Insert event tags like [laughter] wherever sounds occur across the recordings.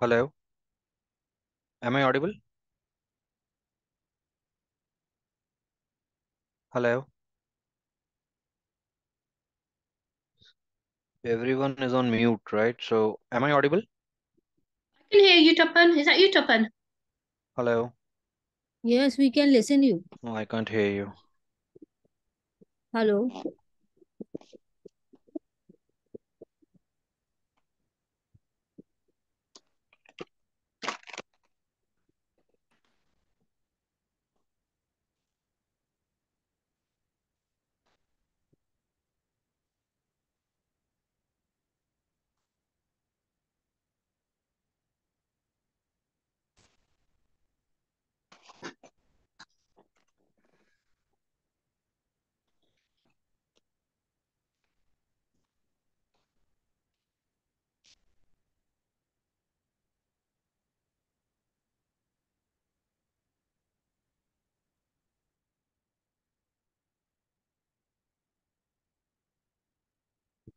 Hello, am I audible? Hello, everyone is on mute, right? So, am I audible? I can hear you, Tapan. Is that you, Tapan? Hello, Yes, we can listen you. no, I can't hear you. Hello.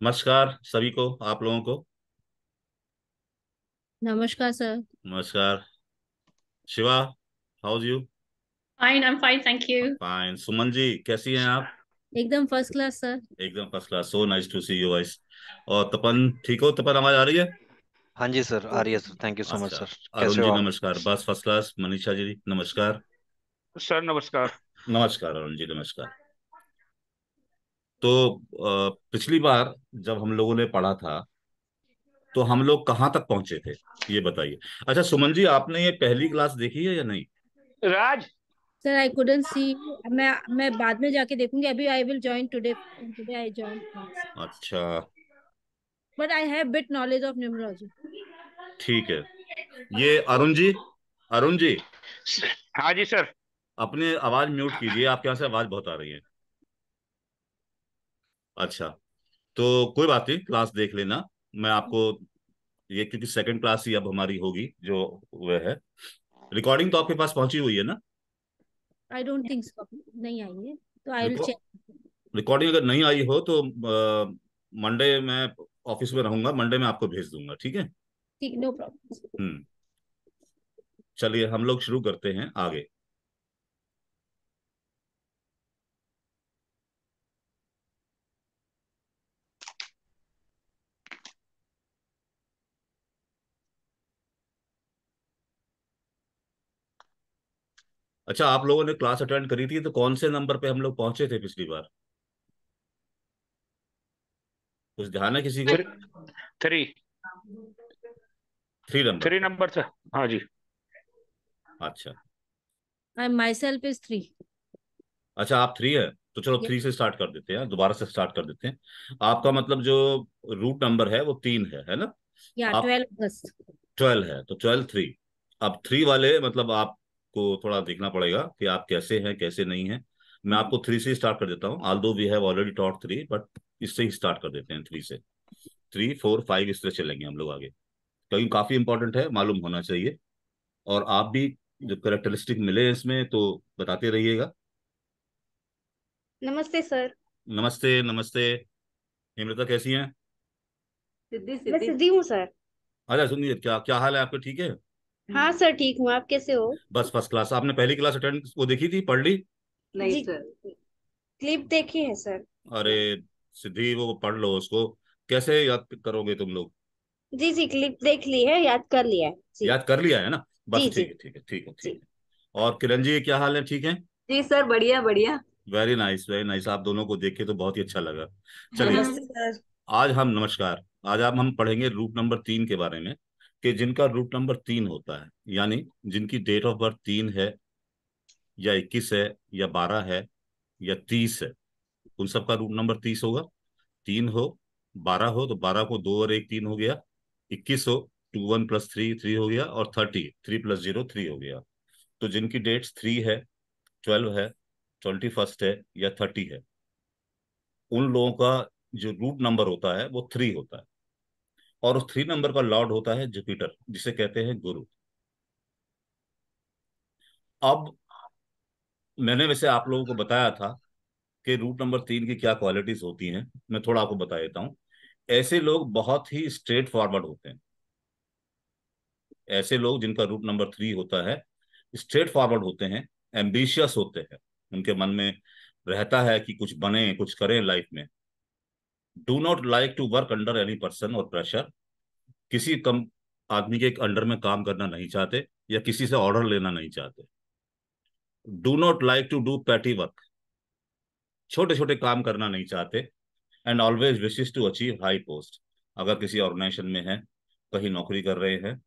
नमस्कार सभी को आप लोगों को नमस्कार sir नमस्कार Shiva how you fine I am fine thank you fine Suman ji कैसी हैं आप एकदम फर्स्ट क्लास सर एकदम first class so nice to see you guys और तपन ठीक हो तपन आवाज आ रही है हाँ जी सर आ रही है sir thank you so much sir Arun ji नमस्कार बस फर्स्ट क्लास मनीषा जी नमस्कार सर नमस्कार नमस्कार अरुण जी नमस्कार तो पिछली बार जब हम लोगों ने पढ़ा था तो हम लोग कहाँ तक पहुंचे थे ये बताइए अच्छा सुमन जी आपने ये पहली क्लास देखी है या नहीं राज सर आई कुडंट सी मैं मैं बाद में जाके देखूंगी अभी I will join today today I join अच्छा but I have bit knowledge of numerology ठीक है ये अरुण जी अरुण जी हाँ जी सर अपने आवाज म्यूट कीजिए आपके यहाँ से आवाज बहुत आ रही है अच्छा तो कोई बात नहीं क्लास देख लेना मैं आपको ये क्योंकि सेकंड क्लास ही अब हमारी होगी जो वह है रिकॉर्डिंग तो आपके पास पहुंची हुई है ना आई डोंट थिंक सो नहीं आई है तो आई विल चेक रिकॉर्डिंग अगर नहीं आई हो तो मंडे uh, मैं ऑफिस में रहूंगा मंडे में आपको भेज दूंगा ठीक है ठीक नो प्रॉब्लम हम्म। चलिए हम लोग शुरू करते हैं आगे अच्छा आप लोगों ने क्लास अटेंड करी थी तो कौन से नंबर पे हम लोग पहुंचे थे पिछली बार कुछ ध्यान है किसी को three three number three number से हाँ जी अच्छा I myself is three अच्छा आप थ्री है तो चलो थ्री से स्टार्ट कर देते हैं दोबारा से स्टार्ट कर देते हैं आपका मतलब जो रूट नंबर है वो तीन है है ना ट्वेल्व है तो ट्वेल्व थ्री अब थ्री वाले मतलब आप आपको थोड़ा देखना पड़ेगा कि आप कैसे हैं कैसे नहीं हैं मैं आपको थ्री से स्टार्ट कर देता हूँ although we have already taught three but इससे ही स्टार्ट कर देते हैं थ्री से थ्री फोर फाइव इस तरह चलेंगे हम लोग आगे क्योंकि काफी इंपॉर्टेंट है मालूम होना चाहिए और आप भी जो करेक्टरिस्टिक मिले इसमें तो बताते रहिएगा नमस्ते सर नमस्ते नमस्ते हेमलता कैसी हैं सिद्धि सिद्धि हूँ सर अच्छा सुनिए क्या क्या हाल है आपके ठीक है हाँ हम्म। सर ठीक हूँ आप कैसे हो बस फर्स्ट क्लास आपने पहली क्लास अटेंड वो देखी थी पढ़ ली नहीं सर क्लिप देखी है सर अरे सिद्धि वो पढ़ लो उसको कैसे याद करोगे तुम लोग जी जी क्लिप देख ली है याद कर लिया है जी. याद कर लिया है ना बस ठीक है ठीक है ठीक है ठीक है और किरण जी क्या हाल है ठीक है जी सर बढ़िया बढ़िया वेरी नाइस वेरी नाइस आप दोनों को देख के तो बहुत ही अच्छा लगा [laughs] हाँ, चलिए आज हम नमस्कार आज आप हम पढ़ेंगे रूप नंबर तीन के बारे में कि जिनका रूट नंबर तीन होता है यानी जिनकी डेट ऑफ बर्थ तीन है या इक्कीस है या बारह है या तीस है उन सबका रूट नंबर तीस होगा तीन हो बारह हो तो बारह को दो और एक तीन हो गया इक्कीस हो two one plus three three हो गया और thirty three plus zero three हो गया तो जिनकी डेट्स थ्री है ट्वेल्व है ट्वेंटी फर्स्ट है या थर्टी है उन लोगों का जो रूट नंबर होता है वो थ्री होता है और उस थ्री नंबर का लॉर्ड होता है जुपिटर जिसे कहते हैं गुरु अब मैंने वैसे आप लोगों को बताया था कि रूट नंबर तीन की क्या क्वालिटीज होती हैं मैं थोड़ा आपको बता देता हूं ऐसे लोग बहुत ही स्ट्रेट फॉरवर्ड होते हैं ऐसे लोग जिनका रूट नंबर थ्री होता है स्ट्रेट फॉरवर्ड होते हैं एम्बिशियस होते हैं उनके मन में रहता है कि कुछ बने कुछ करें लाइफ में do not like to work under any person और प्रेशर किसी कम आदमी के अंडर में काम करना नहीं चाहते या किसी से ऑर्डर लेना नहीं चाहते do not like to do petty work छोटे छोटे काम करना नहीं चाहते and always wishes to achieve high post अगर किसी ऑर्गेनाइजेशन में है कहीं नौकरी कर रहे हैं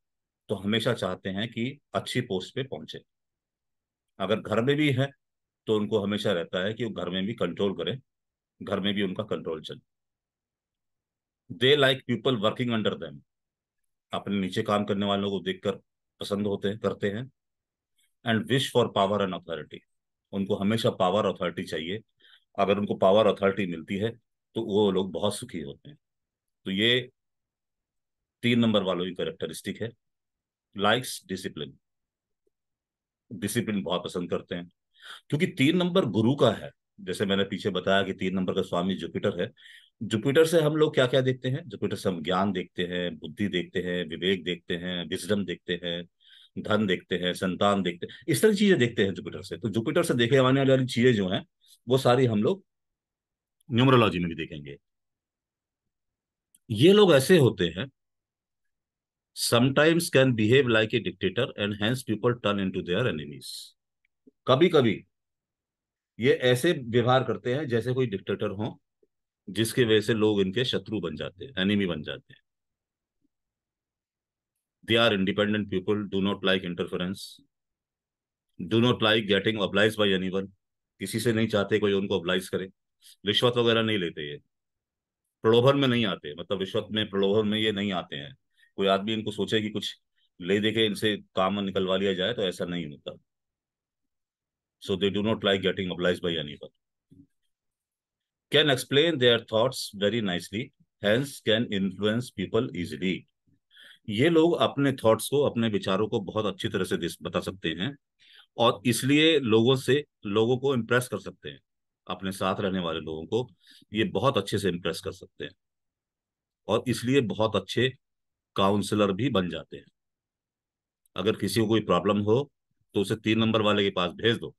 तो हमेशा चाहते हैं कि अच्छी पोस्ट पे पहुंचे अगर घर में भी है तो उनको हमेशा रहता है कि वो घर में भी कंट्रोल करें घर में भी उनका कंट्रोल चले they like people working under them अपने नीचे काम करने वालों को देखकर पसंद होते हैं करते हैं and wish for power and authority उनको हमेशा पावर अथॉरिटी चाहिए अगर उनको पावर अथॉरिटी मिलती है तो वो लोग बहुत सुखी होते हैं तो ये तीन नंबर वालों की करेक्टरिस्टिक है लाइक्स डिसिप्लिन डिसिप्लिन बहुत पसंद करते हैं क्योंकि तीन नंबर गुरु का है जैसे मैंने पीछे बताया कि तीन नंबर का स्वामी जुपिटर है जुपिटर से हम लोग क्या क्या देखते हैं जुपिटर से हम ज्ञान देखते हैं बुद्धि देखते हैं विवेक देखते हैं विजडम देखते हैं धन देखते हैं संतान देखते हैं इस तरह की चीजें देखते हैं जुपिटर से तो जुपिटर से देखे आने वाली चीजें जो हैं वो सारी हम लोग न्यूमरोलॉजी में भी देखेंगे ये लोग ऐसे होते हैं sometimes can behave like a dictator and hence people turn into their enemies कभी कभी ये ऐसे व्यवहार करते हैं जैसे कोई डिक्टेटर हो जिसके वजह से लोग इनके शत्रु बन जाते हैं एनिमी बन जाते हैं they are independent people do not like interference do not like getting applies by anyone किसी से नहीं चाहते कोई उनको अप्लाइज करे रिश्वत वगैरह नहीं लेते ये प्रलोभन में नहीं आते मतलब रिश्वत में प्रलोभन में ये नहीं आते हैं कोई आदमी इनको सोचे कि कुछ ले दे के इनसे काम निकलवा लिया जाए तो ऐसा नहीं होता so they do not like getting applies by anyone can explain their thoughts very nicely, hence can influence people easily. ये लोग अपने थॉट्स को अपने विचारों को बहुत अच्छी तरह से बता सकते हैं और इसलिए लोगों से लोगों को इम्प्रेस कर सकते हैं अपने साथ रहने वाले लोगों को ये बहुत अच्छे से इम्प्रेस कर सकते हैं और इसलिए बहुत अच्छे काउंसलर भी बन जाते हैं अगर किसी को कोई प्रॉब्लम हो तो उसे तीन नंबर वाले के पास भेज दो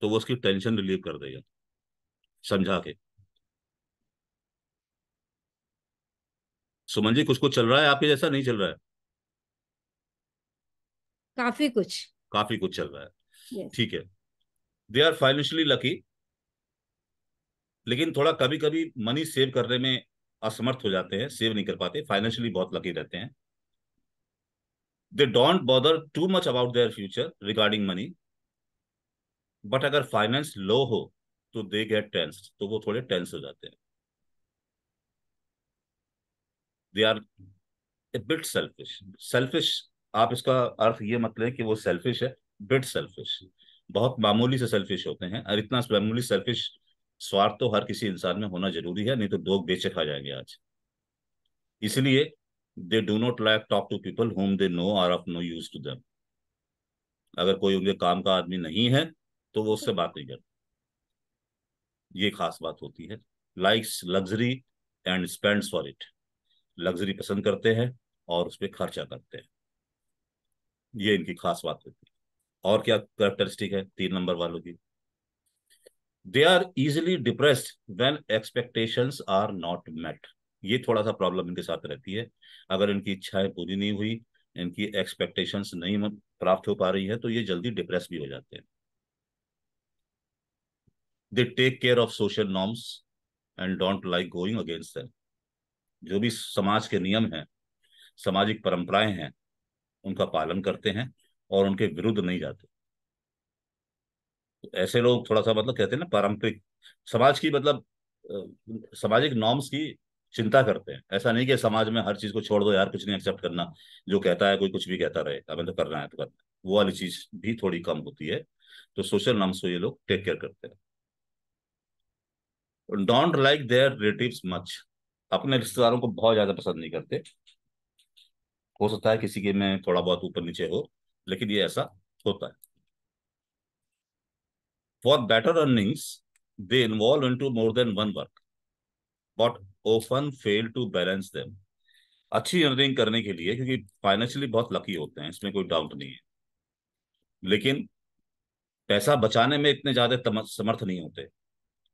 तो वो उसकी टेंशन रिलीव कर देगा समझा के सुमन जी कुछ कुछ चल रहा है आपके जैसा नहीं चल रहा है काफी कुछ काफी कुछ चल रहा है ठीक yes. है दे आर फाइनेंशियली लकी लेकिन थोड़ा कभी कभी मनी सेव करने में असमर्थ हो जाते हैं सेव नहीं कर पाते फाइनेंशियली बहुत लकी रहते हैं they don't bother too much about their future regarding money but अगर फाइनेंस लो हो तो दे गेट टेंस तो वो थोड़े टेंस हो जाते हैं they are bit selfish selfish आप इसका अर्थ ये मत लें कि वो सेल्फिश है बिट सेल्फिश बहुत मामूली से सेल्फिश होते हैं और इतना मामूली सेल्फिश स्वार्थ तो हर किसी इंसान में होना जरूरी है नहीं तो लोग बेचे खा जाएंगे आज इसलिए they do not like talk to people whom they know are of no use to them अगर कोई उनके काम का आदमी नहीं है तो वो उससे [laughs] बात नहीं करता ये खास बात होती है likes luxury and spend for it luxury पसंद करते हैं और उस पर खर्चा करते हैं ये इनकी खास बात होती है और क्या करेक्टरिस्टिक है तीन नंबर वालों की they are easily depressed when expectation are not met ये थोड़ा सा प्रॉब्लम इनके साथ रहती है अगर इनकी इच्छाएं पूरी नहीं हुई इनकी एक्सपेक्टेशंस नहीं प्राप्त हो पा रही है तो ये जल्दी डिप्रेस भी हो जाते हैं they take care of social norms and don't like going against them जो भी समाज के नियम हैं सामाजिक परंपराएं हैं उनका पालन करते हैं और उनके विरुद्ध नहीं जाते तो ऐसे लोग थोड़ा सा मतलब कहते हैं ना पारंपरिक समाज की मतलब सामाजिक नॉर्म्स की चिंता करते हैं ऐसा नहीं कि समाज में हर चीज को छोड़ दो यार कुछ नहीं एक्सेप्ट करना जो कहता है कोई कुछ भी कहता रहे हमें तो करना है तो करना है वो वाली चीज भी थोड़ी कम होती है तो सोशल नॉर्म्स को ये लोग टेक केयर करते हैं don't like their relative much अपने रिश्तेदारों को बहुत ज्यादा पसंद नहीं करते हो सकता है किसी के में थोड़ा बहुत ऊपर नीचे हो लेकिन ये ऐसा होता है for better earnings they involve into more than one work but often fail to balance them अच्छी अर्निंग करने के लिए क्योंकि फाइनेंशियली बहुत लकी होते हैं इसमें कोई डाउट नहीं है लेकिन पैसा बचाने में इतने ज्यादा समर्थ नहीं होते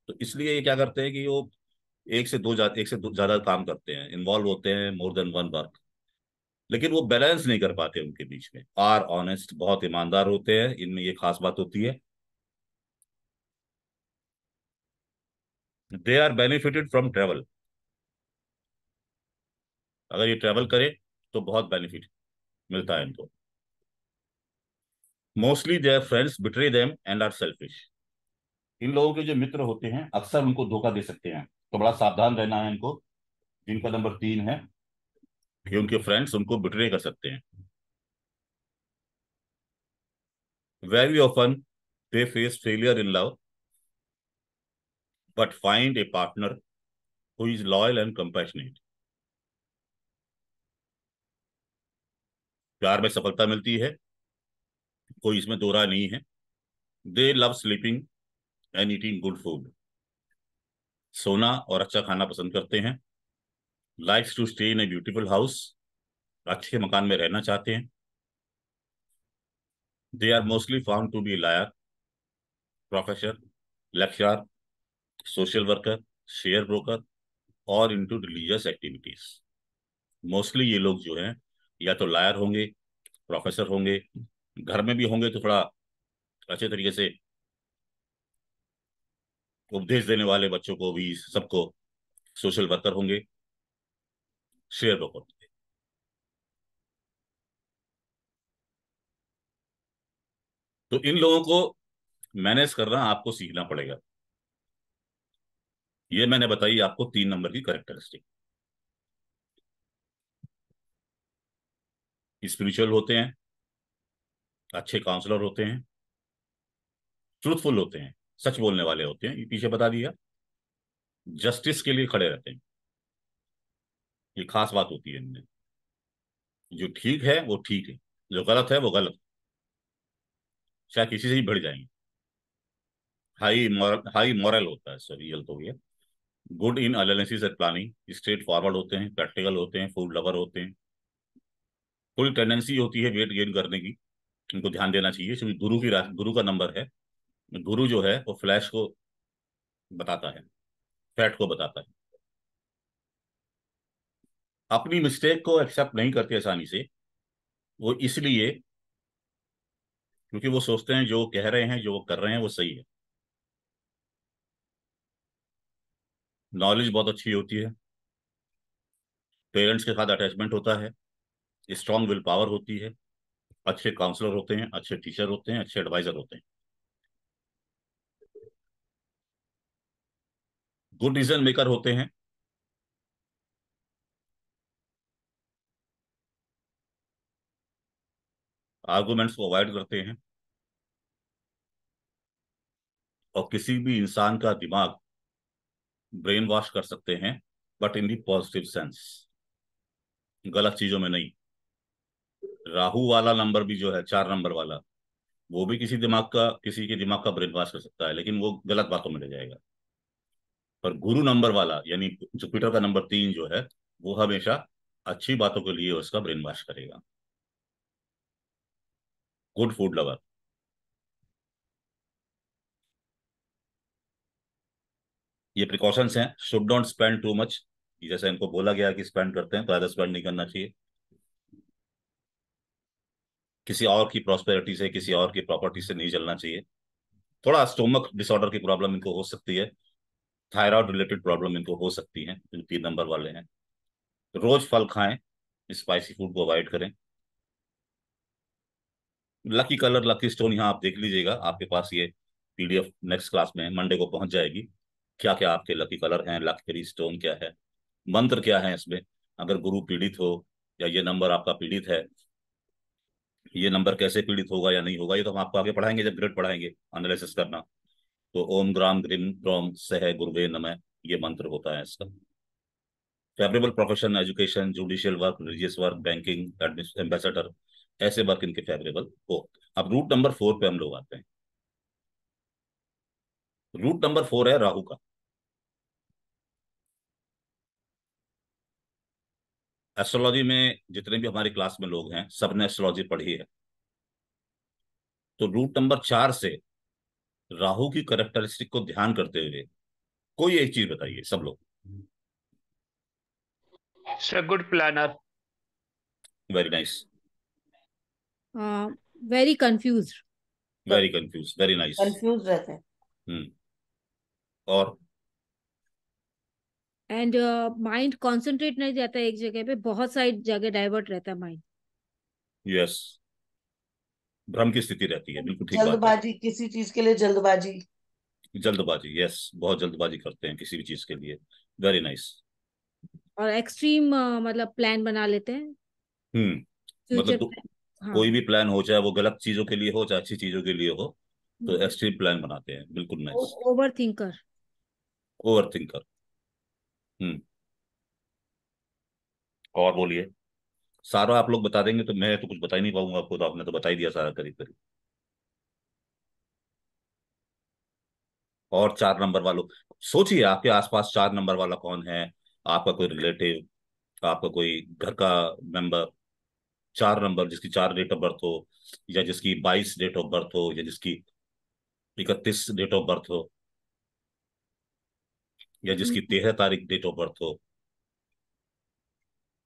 तो इसलिए ये क्या करते हैं कि वो एक से दो एक से ज्यादा काम करते हैं इन्वॉल्व होते हैं मोर देन वन वर्क लेकिन वो बैलेंस नहीं कर पाते उनके बीच में आर ऑनेस्ट बहुत ईमानदार होते हैं इनमें ये खास बात होती है they are benefited from travel अगर ये ट्रेवल करें तो बहुत बेनिफिट मिलता है इनको mostly their friends betray them and are selfish इन लोगों के जो मित्र होते हैं अक्सर उनको धोखा दे सकते हैं तो बड़ा सावधान रहना है इनको जिनका नंबर तीन है कि उनके फ्रेंड्स उनको बिट्रे कर सकते हैं very often they face failure in love but find a partner who is loyal and compassionate प्यार में सफलता मिलती है कोई इसमें दोरा नहीं है they love sleeping and eating good food सोना और अच्छा खाना पसंद करते हैं likes to stay in a beautiful house अच्छे मकान में रहना चाहते हैं they are mostly found to be lawyer professor lecturer social worker share broker और इनटू रिलीजियस एक्टिविटीज मोस्टली ये लोग जो हैं या तो लायर होंगे प्रोफेसर होंगे घर में भी होंगे तो थोड़ा अच्छे तरीके से उपदेश तो देने वाले बच्चों को भी सबको सोशल वर्कर होंगे शेयर रोकर होंगे तो इन लोगों को मैनेज करना आपको सीखना पड़ेगा ये मैंने बताई आपको तीन नंबर की करेक्टरिस्टिक स्पिरिचुअल होते हैं अच्छे काउंसलर होते हैं ट्रूथफुल होते हैं सच बोलने वाले होते हैं ये पीछे बता दिया जस्टिस के लिए खड़े रहते हैं ये खास बात होती है इनमें जो ठीक है वो ठीक है जो गलत है वो गलत है चाहे किसी से ही भिड़ जाएंगे हाई मॉरल हाई मॉरल होता है सर रियल तो भैया good in analysis and planning straightforward होते हैं प्रैक्टिकल होते हैं फूड लवर होते हैं थोड़ी टेंडेंसी होती है वेट गेन करने की उनको ध्यान देना चाहिए क्योंकि गुरु की गुरु का नंबर है गुरु जो है वो फ्लैश को बताता है फैट को बताता है अपनी मिस्टेक को एक्सेप्ट नहीं करते आसानी से वो इसलिए क्योंकि वो सोचते हैं जो कह रहे हैं जो वो कर रहे हैं वो सही है नॉलेज बहुत अच्छी होती है पेरेंट्स के साथ अटैचमेंट होता है स्ट्रांग विल पावर होती है अच्छे काउंसलर होते हैं अच्छे टीचर होते हैं अच्छे एडवाइजर होते हैं गुड डिसीजन मेकर होते हैं आर्गूमेंट्स को अवॉइड करते हैं और किसी भी इंसान का दिमाग ब्रेन वॉश कर सकते हैं but in the positive sense गलत चीजों में नहीं राहु वाला नंबर भी जो है चार नंबर वाला वो भी किसी दिमाग का किसी के दिमाग का ब्रेन वॉश कर सकता है लेकिन वो गलत बातों में ले जाएगा पर गुरु नंबर वाला यानी जुपिटर का नंबर तीन जो है वो हमेशा अच्छी बातों के लिए उसका ब्रेन वॉश करेगा गुड फूड लवर ये प्रिकॉशंस हैं should don't spend too much जैसे इनको बोला गया कि स्पेंड करते हैं तो ज्यादा स्पेंड नहीं करना चाहिए किसी और की प्रॉस्पेरिटी से किसी और की प्रॉपर्टी से नहीं चलना चाहिए थोड़ा स्टोमक डिसऑर्डर की प्रॉब्लम इनको हो सकती है थायराइड रिलेटेड प्रॉब्लम इनको हो सकती है जो तीन नंबर वाले हैं रोज फल खाएं स्पाइसी फूड को अवॉइड करें लकी कलर लकी स्टोन यहाँ आप देख लीजिएगा आपके पास ये पीडीएफ नेक्स्ट क्लास में मंडे को पहुंच जाएगी क्या क्या आपके लकी कलर हैं लकी स्टोन क्या है मंत्र क्या है इसमें अगर गुरु पीड़ित हो या ये नंबर आपका पीड़ित है ये नंबर कैसे पीड़ित होगा या नहीं होगा ये तो हम आपको आगे पढ़ाएंगे जब ग्रेड पढ़ाएंगे एनालिसिस करना तो ओम ग्राम ग्रीम ग्रोम सह गुरुवे नमः ये मंत्र होता है इसका favourable profession education judicial work religious work banking ambassador ऐसे वर्क इनके फेवरेबल हो अब रूट नंबर फोर पे हम लोग आते हैं रूट नंबर फोर है राहु का एस्ट्रोलॉजी में जितने भी हमारी क्लास में लोग हैं सबने एस्ट्रोलॉजी पढ़ी है तो रूट नंबर चार से राहु की करेक्टरिस्टिक को ध्यान करते हुए कोई एक चीज बताइए सब लोग good planner very nice very confuse very confuse very nice confuse रहते हैं हम्म। और एंड माइंड कंसंट्रेट नहीं जाता एक जगह पे बहुत सारी जगह डाइवर्ट रहता है माइंड यस yes. भ्रम की स्थिति रहती है बिल्कुल ठीक जल्दबाजी किसी चीज के लिए जल्दबाजी जल्दबाजी यस बहुत जल्दबाजी करते हैं किसी भी चीज के लिए वेरी नाइस और एक्सट्रीम मतलब प्लान बना लेते हैं हम्म मतलब तो हाँ। कोई भी प्लान हो चाहे वो गलत चीजों के लिए हो चाहे अच्छी चीजों के लिए हो तो एक्सट्रीम हम्म। प्लान बनाते हैं बिल्कुल nice over thinker over thinker hmm और बोलिए सारा आप लोग बता देंगे तो मैं तो कुछ बता ही नहीं पाऊंगा आपको तो आपने तो बता ही दिया सारा करीब करीब और चार नंबर वालों सोचिए आपके आसपास चार नंबर वाला कौन है आपका कोई रिलेटिव आपका कोई घर का मेंबर चार नंबर जिसकी चार डेट ऑफ बर्थ हो या जिसकी बाईस डेट ऑफ बर्थ हो या जिसकी इकतीस डेट ऑफ बर्थ हो या जिसकी हम्म। तेरह तारीख डेट ऑफ बर्थ हो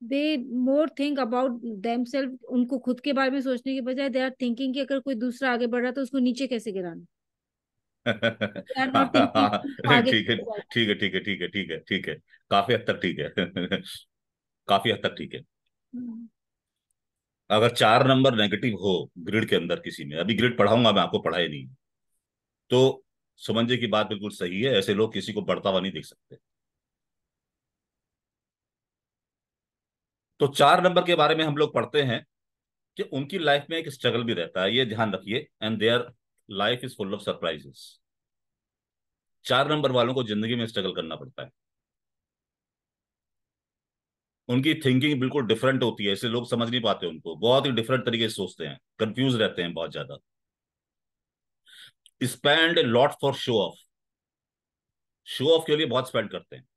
they more think about them उनको खुद के बारे में सोचने के बजाय दे आर थिंकिंग कि अगर कोई दूसरा आगे बढ़ रहा है तो उसको नीचे कैसे गिराना [laughs] ठीक है ठीक है ठीक है ठीक है ठीक है ठीक है काफी हद तक ठीक है [laughs] काफी हद तक ठीक है हम्म। अगर चार नंबर नेगेटिव हो ग्रिड के अंदर किसी में अभी ग्रिड पढ़ाऊंगा मैं आपको पढ़ाई नहीं तो समझे की बात बिल्कुल सही है ऐसे लोग किसी को बढ़ता हुआ नहीं देख सकते तो चार नंबर के बारे में हम लोग पढ़ते हैं कि उनकी लाइफ में एक स्ट्रगल भी रहता है ये ध्यान रखिए and their life is full of surprises चार नंबर वालों को जिंदगी में स्ट्रगल करना पड़ता है उनकी थिंकिंग बिल्कुल डिफरेंट होती है इसे लोग समझ नहीं पाते उनको बहुत ही डिफरेंट तरीके से सोचते हैं कंफ्यूज रहते हैं बहुत ज्यादा spend lot for show off show off के लिए बहुत स्पेंड करते हैं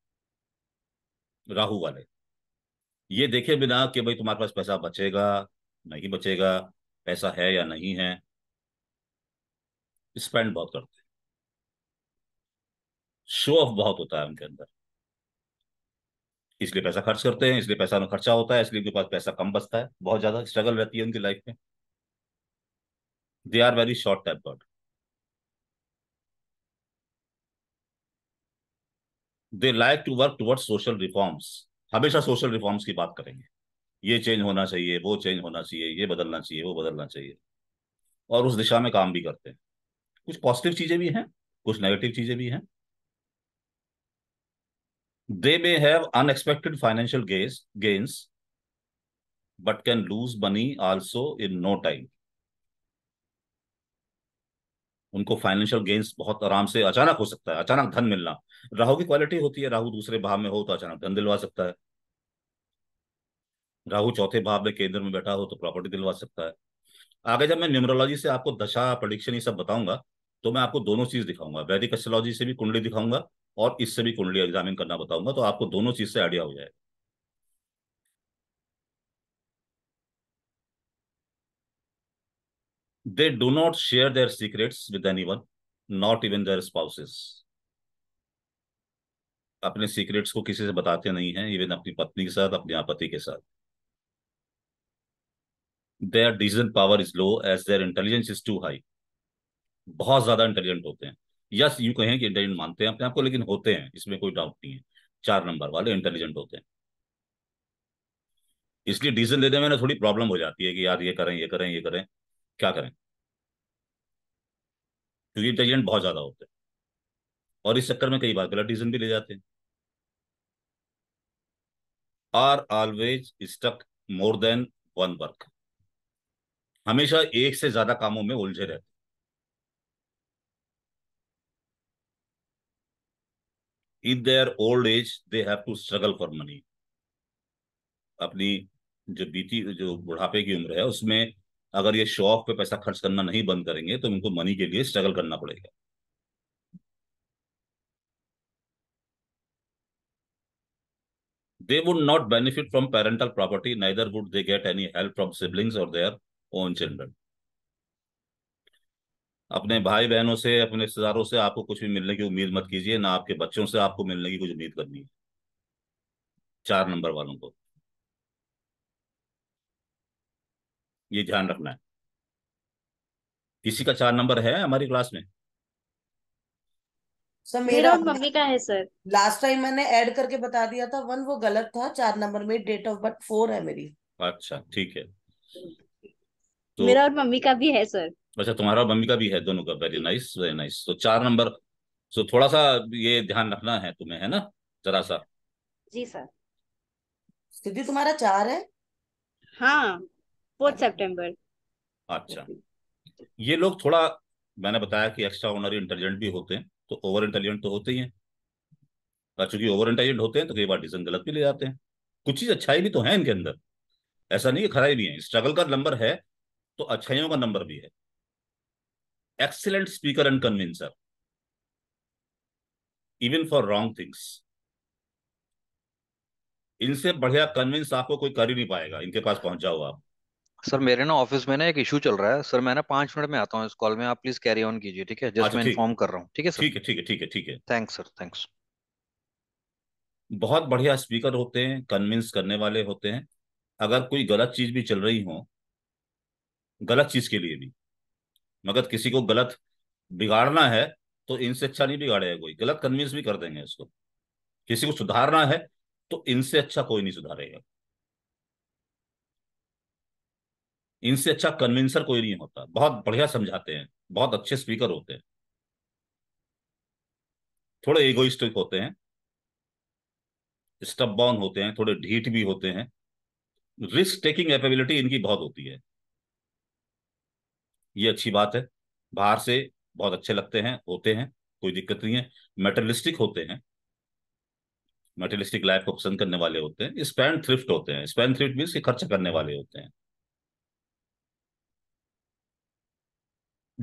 राहु वाले ये देखे बिना कि भाई तुम्हारे पास पैसा बचेगा नहीं बचेगा पैसा है या नहीं है स्पेंड बहुत करते हैं शो ऑफ बहुत होता है उनके अंदर इसलिए पैसा खर्च करते हैं इसलिए पैसा खर्चा होता है इसलिए उनके पास पैसा कम बचता है बहुत ज्यादा स्ट्रगल रहती है उनकी लाइफ में they are very short bird they like to work toward social reforms हमेशा सोशल रिफॉर्म्स की बात करेंगे ये चेंज होना चाहिए वो चेंज होना चाहिए ये बदलना चाहिए वो बदलना चाहिए और उस दिशा में काम भी करते हैं कुछ पॉजिटिव चीजें भी हैं कुछ नेगेटिव चीजें भी हैं they may have unexpected financial gains but can lose money also in no time उनको फाइनेंशियल गेन्स बहुत आराम से अचानक हो सकता है अचानक धन मिलना राहु की क्वालिटी होती है राहु दूसरे भाव में हो तो अचानक धन दिलवा सकता है राहु चौथे भाव में केंद्र में बैठा हो तो प्रॉपर्टी दिलवा सकता है आगे जब मैं न्यूमरोलॉजी से आपको दशा प्रडिक्शन ये सब बताऊंगा तो मैं आपको दोनों चीज दिखाऊंगा वैदिक एस्ट्रोलॉजी से भी कुंडली दिखाऊंगा और इससे भी कुंडली एग्जामिन करना बताऊंगा तो आपको दोनों चीज से आइडिया हो जाएगा they do not share their secrets with anyone, not even their spouses. अपने सीक्रेट्स को किसी से बताते नहीं हैं इवन अपनी पत्नी के साथ अपने पति के साथ their decision power is low as their intelligence is too high बहुत ज्यादा इंटेलिजेंट होते हैं यस यू कहें कि इंटेलिजेंट मानते हैं अपने आप को लेकिन होते हैं इसमें कोई डाउट नहीं है चार नंबर वाले इंटेलिजेंट होते हैं इसलिए डिसीजन लेने में ना थोड़ी प्रॉब्लम हो जाती है कि यार ये करें ये करें ये करें क्या करें क्योंकि इंटेलिजेंट बहुत ज़्यादा होते हैं और इस चक्कर में कई बार गलत डिसीजन भी ले जाते हैं are always stuck more than one work हमेशा एक से ज्यादा कामों में उलझे रहते in their old age they have to struggle for money अपनी जो बीती जो बुढ़ापे की उम्र है उसमें अगर ये शौक पे पैसा खर्च करना नहीं बंद करेंगे तो इनको मनी के लिए स्ट्रगल करना पड़ेगा they would not benefit from parental property neither would they get any help from siblings और देयर ओन चिल्ड्रन अपने भाई बहनों से अपने रिश्तेदारों से आपको कुछ भी मिलने की उम्मीद मत कीजिए ना आपके बच्चों से आपको मिलने की कुछ उम्मीद करनी है चार नंबर वालों को ये ध्यान रखना है किसी का चार नंबर है हमारी क्लास में सर मेरा मम्मी का है सर लास्ट टाइम मैंने ऐड करके बता दिया था वन वो गलत था चार नंबर में डेट ऑफ बर्थ फोर है मेरी अच्छा ठीक है तो मेरा और मम्मी का भी है सर अच्छा तुम्हारा मम्मी का भी है दोनों का वेरी नाइस वेरी नाइस तो चार नंबर तो थोड़ा सा ये ध्यान रखना है तुम्हें है ना जरा सा जी सर स्थिति तुम्हारा चार है हाँ फोर्थ सेप्टेम्बर अच्छा ये लोग थोड़ा मैंने बताया कि एक्स्ट्रा ऑनरी इंटेलिजेंट भी होते हैं तो ओवर इंटेलिजेंट तो होते ही हैं चूंकि ओवर इंटेलिजेंट होते हैं तो कई बार डिसीजन गलत भी ले जाते हैं कुछ चीज अच्छाई भी तो है इनके अंदर ऐसा नहीं है खराई भी है स्ट्रगल का नंबर है तो अच्छाइयों का नंबर भी है excellent speaker and convincer even for wrong things इनसे बढ़िया कन्विंस आपको कोई कर ही नहीं पाएगा इनके पास पहुंच जाओ आप सर मेरे ना ऑफिस में ना एक इशू चल रहा है सर मैं ना पांच मिनट में आता हूँ इस कॉल में आप प्लीज कैरी ऑन कीजिए ठीक है जस्ट अच्छा, मैं इन्फॉर्म कर रहा हूँ ठीक है ठीक है ठीक है ठीक है ठीक है थैंक्स सर थैंक्स बहुत बढ़िया स्पीकर होते हैं कन्विंस करने वाले होते हैं अगर कोई गलत चीज भी चल रही हो गलत चीज के लिए भी मगर किसी को गलत बिगाड़ना है तो इनसे अच्छा नहीं बिगाड़ेगा कोई गलत कन्विंस भी कर देंगे इसको किसी को सुधारना है तो इनसे अच्छा कोई नहीं सुधारेगा इनसे अच्छा कन्विंसर कोई नहीं होता बहुत बढ़िया समझाते हैं बहुत अच्छे स्पीकर होते हैं थोड़े इगोइस्टिक होते हैं स्टप बॉन होते हैं थोड़े ढीठ भी होते हैं रिस्क टेकिंग एपेबिलिटी इनकी बहुत होती है ये अच्छी बात है बाहर से बहुत अच्छे लगते हैं होते हैं कोई दिक्कत नहीं है मेटलिस्टिक होते हैं मेटलिस्टिक लाइफ को पसंद करने वाले होते हैं स्पैन थ्रिफ्ट होते हैं स्पैन थ्रिफ्ट मीन्स खर्च करने वाले होते हैं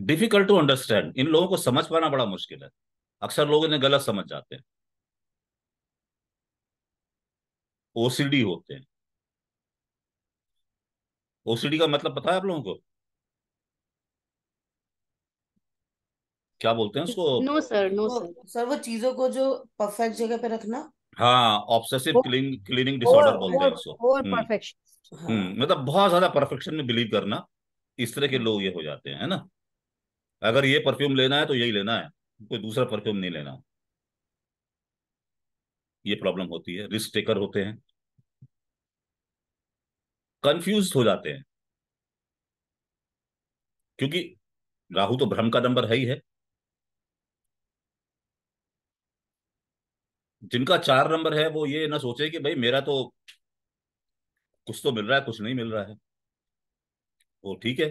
डिफिकल्ट टू अंडरस्टैंड इन लोगों को समझ पाना बड़ा मुश्किल है अक्सर लोग इन्हें गलत समझ जाते हैं ओसीडी होते हैं ओसीडी का मतलब पता है आप लोगों को क्या बोलते हैं उसको no sir no sir sir वो चीजों को जो परफेक्ट जगह पे रखना हाँ ऑब्सेसिव क्लीनिंग डिसऑर्डर बोलते हैं उसको परफेक्शन हम्म। हम्म, मतलब बहुत ज्यादा परफेक्शन में बिलीव करना इस तरह के लोग ये हो जाते हैं है ना अगर ये परफ्यूम लेना है तो यही लेना है कोई दूसरा परफ्यूम नहीं लेना ये प्रॉब्लम होती है रिस्क टेकर होते हैं कंफ्यूज हो जाते हैं क्योंकि राहु तो भ्रम का नंबर है ही है जिनका चार नंबर है वो ये ना सोचे कि भाई मेरा तो कुछ तो मिल रहा है कुछ नहीं मिल रहा है वो ठीक है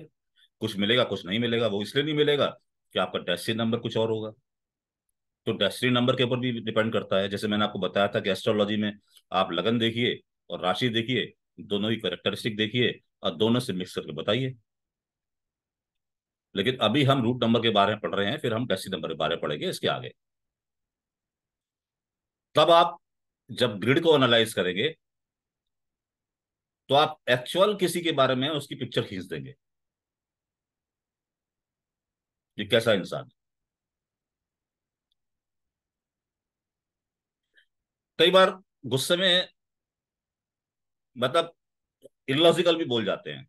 कुछ मिलेगा कुछ नहीं मिलेगा वो इसलिए नहीं मिलेगा कि आपका डेस्टिनी नंबर कुछ और होगा तो डेस्टिनी नंबर के ऊपर भी डिपेंड करता है जैसे मैंने आपको बताया था कि एस्ट्रोलॉजी में आप लगन देखिए और राशि देखिए दोनों ही करेक्टरिस्टिक देखिए और दोनों से मिक्स करके बताइए लेकिन अभी हम रूट नंबर के बारे में पढ़ रहे हैं फिर हम डेस्टिनी नंबर के बारे में पढ़ेंगे इसके आगे तब आप जब ग्रिड को एनालाइज करेंगे तो आप एक्चुअल किसी के बारे में उसकी पिक्चर खींच देंगे ये कैसा इंसान कई बार गुस्से में मतलब इलॉजिकल भी बोल जाते हैं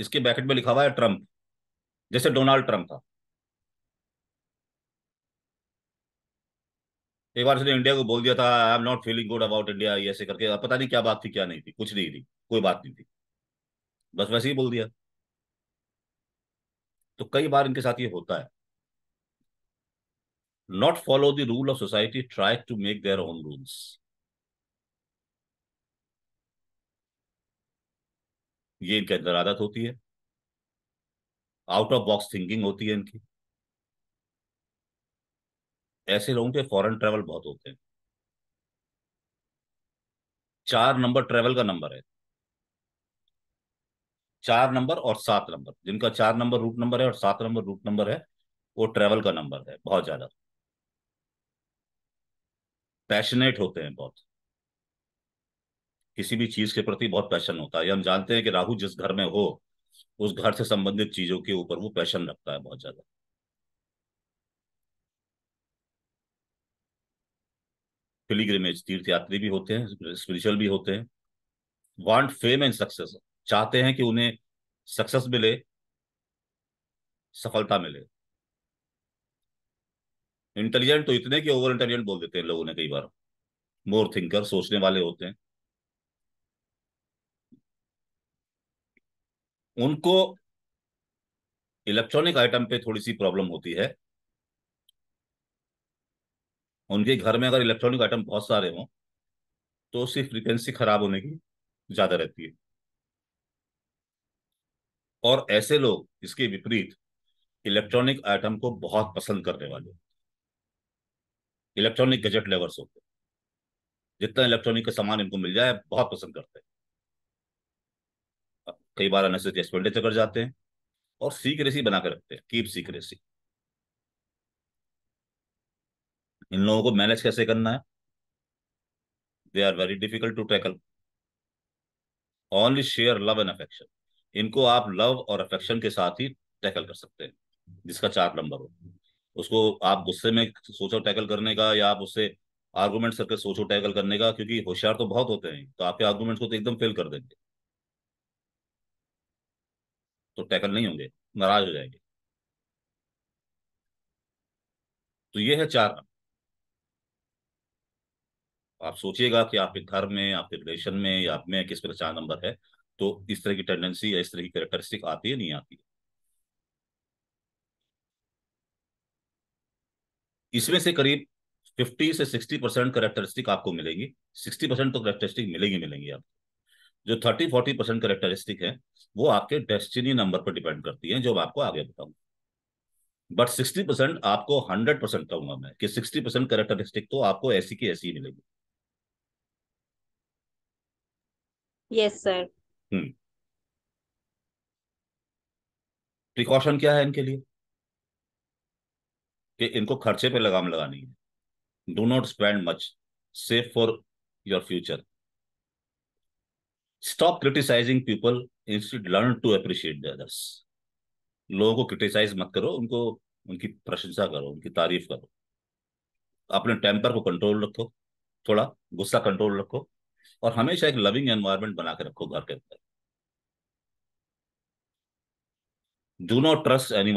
इसके बैकेट में लिखा हुआ है ट्रंप जैसे डोनाल्ड ट्रंप था एक बार उसने इंडिया को बोल दिया था I am not feeling good about India ऐसे करके पता नहीं क्या बात थी क्या नहीं थी कुछ नहीं थी कोई बात नहीं थी बस वैसे ही बोल दिया तो कई बार इनके साथ ये होता है not follow the rule of society try to make their own rules ये इनके अंदर आदत होती है आउट ऑफ बॉक्स थिंकिंग होती है इनकी ऐसे लोगों के फॉरेन ट्रेवल बहुत होते हैं चार नंबर ट्रेवल का नंबर है चार नंबर और सात नंबर जिनका चार नंबर रूट नंबर है और सात नंबर रूट नंबर है वो ट्रेवल का नंबर है बहुत ज्यादा पैशनेट होते हैं बहुत किसी भी चीज के प्रति बहुत पैशन होता है हम जानते हैं कि राहु जिस घर में हो उस घर से संबंधित चीजों के ऊपर वो पैशन रखता है बहुत ज्यादा फिलीग्रेमेज तीर्थयात्री भी होते हैं स्पिरिचुअल भी होते हैं वांट फेम एंड सक्सेस चाहते हैं कि उन्हें सक्सेस मिले सफलता मिले इंटेलिजेंट तो इतने कि ओवर इंटेलिजेंट बोल देते हैं लोगों ने कई बार मोर थिंकर सोचने वाले होते हैं उनको इलेक्ट्रॉनिक आइटम पे थोड़ी सी प्रॉब्लम होती है उनके घर में अगर इलेक्ट्रॉनिक आइटम बहुत सारे हों तो उसकी फ्रीक्वेंसी खराब होने की ज़्यादा रहती है और ऐसे लोग इसके विपरीत इलेक्ट्रॉनिक आइटम को बहुत पसंद करने वाले इलेक्ट्रॉनिक गजट लेवर्स होते जितना इलेक्ट्रॉनिक का सामान इनको मिल जाए बहुत पसंद करते हैं कई बार अनसेसरी एक्सपेंडिचर कर जाते हैं और सीक्रेसी बना के रखते हैं कीप सीक्रेसी इन लोगों को मैनेज कैसे करना है they are very difficult to tackle only share love and affection इनको आप लव और अफेक्शन के साथ ही टैकल कर सकते हैं जिसका चार नंबर हो उसको आप गुस्से में सोचो टैकल करने का या आप उससे आर्गूमेंट करके सोचो टैकल करने का क्योंकि होशियार तो बहुत होते हैं तो आपके आर्गूमेंट्स को तो एकदम फेल कर देंगे तो टैकल नहीं होंगे नाराज हो जाएंगे तो ये है चार आप सोचिएगा कि आपके घर में आपके रिलेशन में या आप में किस पर चार नंबर है तो इस तरह की टेंडेंसी या इस तरह की करेक्टरिस्टिक आती है नहीं आती इसमें से करीब 50 से 60 परसेंट करेक्टरिस्टिक आपको मिलेगी 60 परसेंट तो करेक्टरिस्टिक मिलेगी मिलेंगी आपको जो 30 40 परसेंट करेक्टरिस्टिक है वो आपके डेस्टिनी नंबर पर डिपेंड करती है जो मैं आपको आगे बताऊंगा बट 60 परसेंट आपको 100 परसेंट कहूंगा मैं कि 60 परसेंट करेक्टरिस्टिक तो आपको ऐसी की ऐसी ही मिलेगी yes yes, sir precaution hmm. क्या है इनके लिए कि इनको खर्चे पे लगाम लगानी है do not spend much save for your future stop criticising people instead learn to appreciate the others लोगों को क्रिटिसाइज मत करो उनको उनकी प्रशंसा करो उनकी तारीफ करो अपने टेम्पर को कंट्रोल रखो थोड़ा गुस्सा कंट्रोल रखो और हमेशा एक लविंग एनवायरमेंट बना के रखो घर के अंदर डू नॉट ट्रस्ट एनी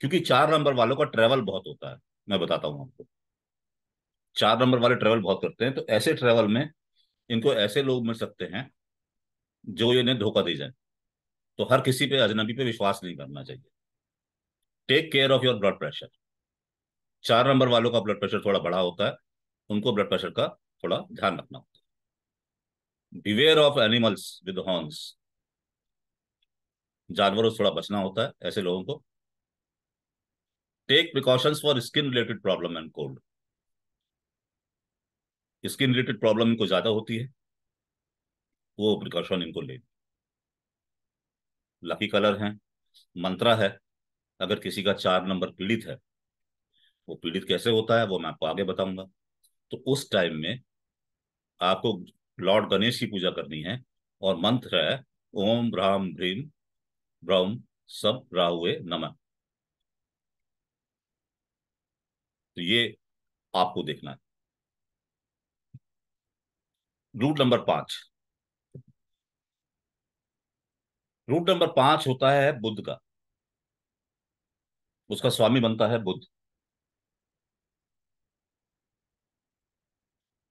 क्योंकि चार नंबर वालों का ट्रेवल बहुत होता है मैं बताता हूं आपको चार नंबर वाले ट्रेवल बहुत करते हैं तो ऐसे ट्रेवल में इनको ऐसे लोग मिल सकते हैं जो इन्हें धोखा दे जाए तो हर किसी पे अजनबी पे विश्वास नहीं करना चाहिए take care of your blood pressure चार नंबर वालों का ब्लड प्रेशर थोड़ा बड़ा होता है उनको ब्लड प्रेशर का थोड़ा ध्यान रखना हो beware of animals with horns जानवरों से थोड़ा बचना होता है ऐसे लोगों को take precautions for skin related problem and cold skin related problem इनको ज्यादा होती है वो प्रिकॉशन इनको ले लकी कलर है मंत्रा है अगर किसी का चार नंबर पीड़ित है वो पीड़ित कैसे होता है वो मैं आपको आगे बताऊंगा तो उस टाइम में आपको लॉर्ड गणेश की पूजा करनी है और मंत्र है ओम राम भ्रीम ब्रह्म सब राहुए नम तो ये आपको देखना है रूट नंबर पांच रूट नंबर पांच होता है बुद्ध का उसका स्वामी बनता है बुद्ध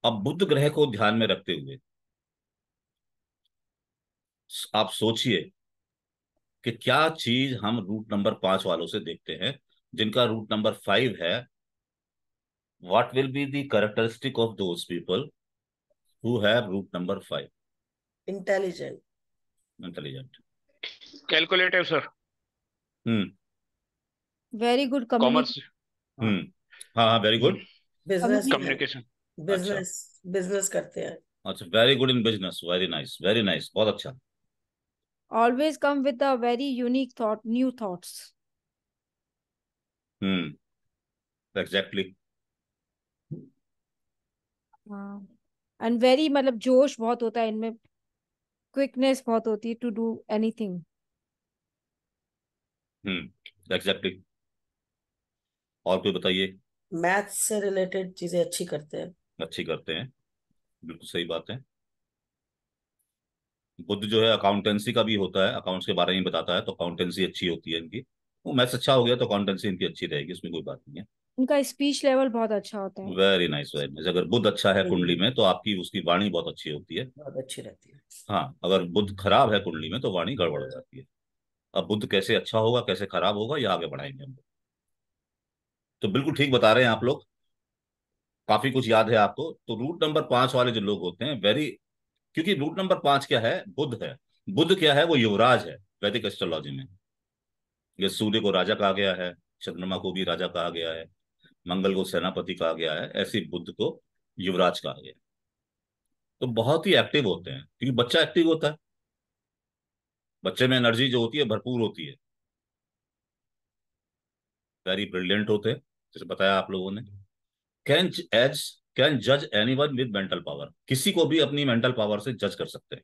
अब बुद्ध ग्रह को ध्यान में रखते हुए आप सोचिए कि क्या चीज हम रूट नंबर पांच वालों से देखते हैं जिनका रूट नंबर फाइव है what will be the characteristic of those people who have root number five intelligent intelligent calculative sir hmm very good commerce hmm हाँ हाँ very good business communication business अच्छा। बिजनेस करते हैं अच्छा very good in business very nice very nice बहुत अच्छा always come with a very unique thought new thoughts hmm exactly and very मतलब जोश बहुत होता है इनमें क्विकनेस बहुत होती है to do anything hmm exactly और कोई बताइए मैथ्स से रिलेटेड चीजें अच्छी करते हैं अच्छी करते हैं बिल्कुल सही बात है बुद्ध जो है अकाउंटेंसी का भी होता है अकाउंट्स के बारे में बताता है तो अकाउंटेंसी अच्छी होती है इनकी वो मैथ्स अच्छा हो गया तो अकाउंटेंसी इनकी अच्छी रहेगी इसमें कोई बात नहीं है उनका स्पीच लेवल बहुत अच्छा होता है वेरी नाइस वेरी नाइस अगर बुद्ध अच्छा है कुंडली में तो आपकी उसकी वाणी बहुत अच्छी होती है बहुत अच्छी रहती है हाँ अगर बुद्ध खराब है कुंडली में तो वाणी गड़बड़ हो जाती है अब बुद्ध कैसे अच्छा होगा कैसे खराब होगा ये आगे बढ़ाएंगे हम तो बिल्कुल ठीक बता रहे हैं आप लोग काफी कुछ याद है आपको तो रूट नंबर पांच वाले जो लोग होते हैं वेरी क्योंकि रूट नंबर पांच क्या है बुद्ध है बुद्ध क्या है वो युवराज है वैदिक एस्ट्रोलॉजी में ये सूर्य को राजा कहा गया है चंद्रमा को भी राजा कहा गया है मंगल को सेनापति कहा गया है ऐसे बुद्ध को युवराज कहा गया तो बहुत ही एक्टिव होते हैं क्योंकि बच्चा एक्टिव होता है बच्चे में एनर्जी जो होती है भरपूर होती है वेरी ब्रिलियंट होते हैं जैसे बताया आप लोगों ने कैन एज कैन जज anyone with mental power किसी को भी अपनी मेंटल पावर से जज कर सकते हैं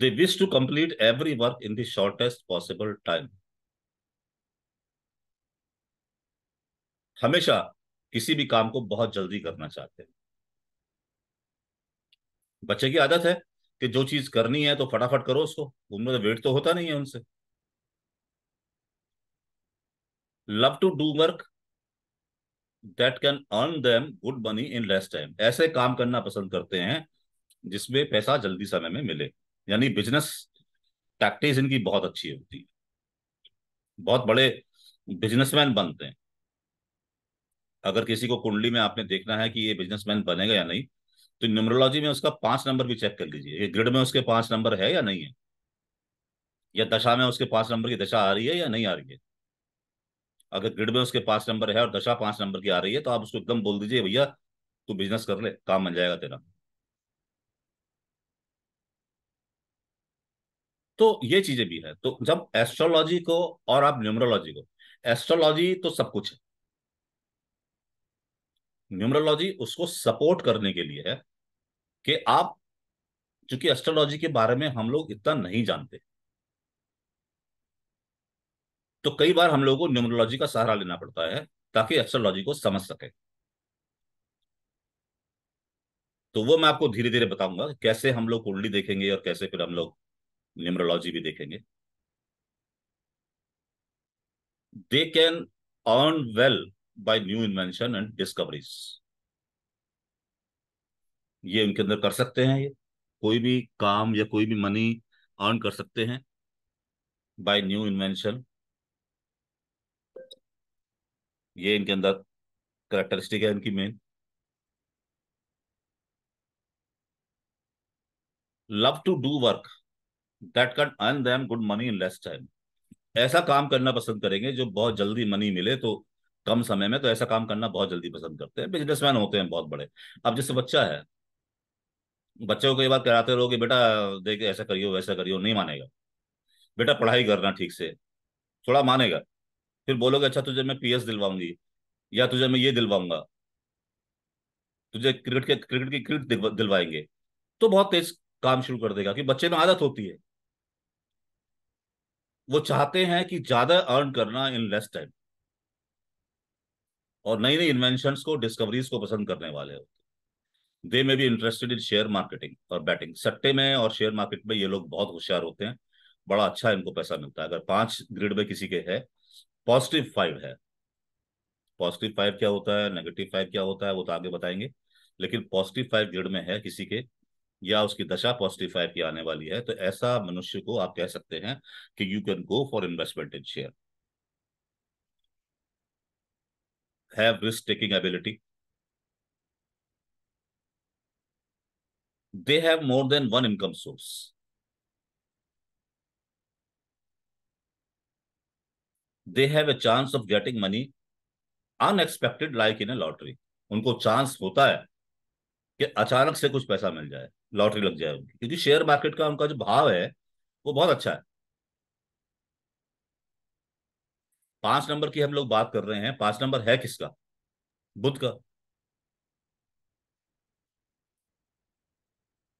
they wish to complete every work in the shortest possible time हमेशा किसी भी काम को बहुत जल्दी करना चाहते हैं बच्चे की आदत है कि जो चीज करनी है तो फटाफट करो उसको उनमें तो वेट तो होता नहीं है उनसे love to do work that can earn them good money in less time ऐसे काम करना पसंद करते हैं जिसमें पैसा जल्दी समय में मिले यानी बिजनेस टैक्टिस इनकी बहुत अच्छी होती है बहुत बड़े बिजनेसमैन बनते हैं अगर किसी को कुंडली में आपने देखना है कि ये बिजनेसमैन बनेगा या नहीं तो न्यूमरोलॉजी में उसका पांच नंबर भी चेक कर लीजिए ये ग्रिड में उसके पांच नंबर है या नहीं है या दशा में उसके पांच नंबर की दशा आ रही है या नहीं आ रही है अगर ग्रिड में उसके पांच नंबर है और दशा पांच नंबर की आ रही है तो आप उसको एकदम बोल दीजिए भैया तू बिजनेस कर ले काम बन जाएगा तेरा तो ये चीजें भी है तो जब एस्ट्रोलॉजी को और आप न्यूमरोलॉजी को एस्ट्रोलॉजी तो सब कुछ है न्यूमरोलॉजी उसको सपोर्ट करने के लिए है कि आप चूंकि एस्ट्रोलॉजी के बारे में हम लोग इतना नहीं जानते तो कई बार हम लोगों को न्यूमरोलॉजी का सहारा लेना पड़ता है ताकि एस्ट्रोलॉजी को समझ सके तो वो मैं आपको धीरे धीरे बताऊंगा कैसे हम लोग कुंडली देखेंगे और कैसे फिर हम लोग न्यूमरोलॉजी भी देखेंगे they can earn well by new invention and discoveries ये उनके अंदर कर सकते हैं ये कोई भी काम या कोई भी मनी अर्न कर सकते हैं बाय न्यू इन्वेंशन ये इनके अंदर करेक्टरिस्टिक है इनकी men love to do work that can earn them good money in less time ऐसा काम करना पसंद करेंगे जो बहुत जल्दी मनी मिले तो कम समय में तो ऐसा काम करना बहुत जल्दी पसंद करते हैं बिजनेसमैन होते हैं बहुत बड़े अब जैसे बच्चा है बच्चे को कई बार कहते रहो कि बेटा देख ऐसा करियो वैसा करियो नहीं मानेगा बेटा पढ़ाई करना ठीक से थोड़ा मानेगा फिर बोलोगे अच्छा तुझे मैं पीएस दिलवाऊंगी या तुझे मैं ये दिलवाऊंगा तुझे क्रिकेट के क्रिकेट की क्रिकेट दिलवाएंगे तो बहुत तेज काम शुरू कर देगा कि बच्चे में आदत होती है वो चाहते हैं कि ज्यादा अर्न करना इन लेस टाइम और नई नई इन्वेंशन को डिस्कवरीज को पसंद करने वाले होते दे में भी इंटरेस्टेड इन शेयर मार्केटिंग और बैटिंग सट्टे में और शेयर मार्केट में ये लोग बहुत होशियार होते हैं बड़ा अच्छा इनको पैसा मिलता है अगर पांच ग्रिड में किसी के है पॉजिटिव फाइव है पॉजिटिव फाइव क्या होता है नेगेटिव फाइव क्या होता है वो तो आगे बताएंगे लेकिन पॉजिटिव फाइव ग्रेड में है किसी के या उसकी दशा पॉजिटिव फाइव की आने वाली है तो ऐसा मनुष्य को आप कह सकते हैं कि you can go for investment in share have risk taking ability they have more than one income source they have a chance of getting money unexpected like in a lottery उनको चांस होता है कि अचानक से कुछ पैसा मिल जाए lottery लग जाए उनकी क्योंकि शेयर मार्केट का उनका जो भाव है वो बहुत अच्छा है पांच नंबर की हम लोग बात कर रहे हैं पांच नंबर है किसका बुद्ध का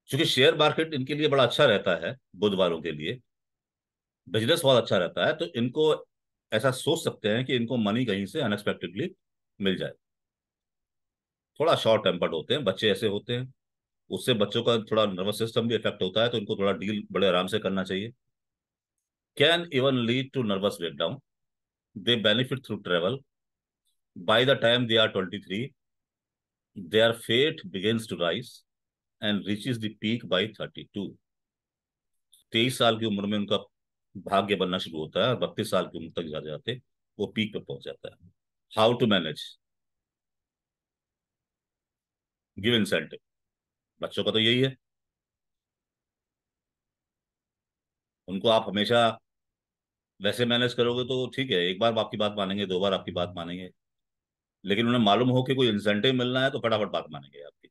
क्योंकि शेयर मार्केट इनके लिए बड़ा अच्छा रहता है बुध वालों के लिए बिजनेस बहुत अच्छा रहता है तो इनको ऐसा सोच सकते हैं कि इनको मनी कहीं से अनएक्सपेक्टेडली मिल जाए थोड़ा शॉर्ट टेम्पर्ड होते हैं बच्चे ऐसे होते हैं उससे बच्चों का थोड़ा नर्वस सिस्टम भी इफेक्ट होता है तो इनको थोड़ा डील बड़े आराम से करना चाहिए can even lead to nervous breakdown they benefit through travel the by the time they are 23 their fate begins to rise and reaches the by thirty two तेईस साल की उम्र में उनका भाग्य बनना शुरू होता है और बत्तीस साल की उम्र तक जाते जाते वो पीक पर पहुंच जाता है how to manage give incentive बच्चों का तो यही है उनको आप हमेशा वैसे मैनेज करोगे तो ठीक है एक बार आपकी बात मानेंगे दो बार आपकी बात मानेंगे लेकिन उन्हें मालूम हो कि कोई इंसेंटिव मिलना है तो फटाफट बात मानेंगे आपकी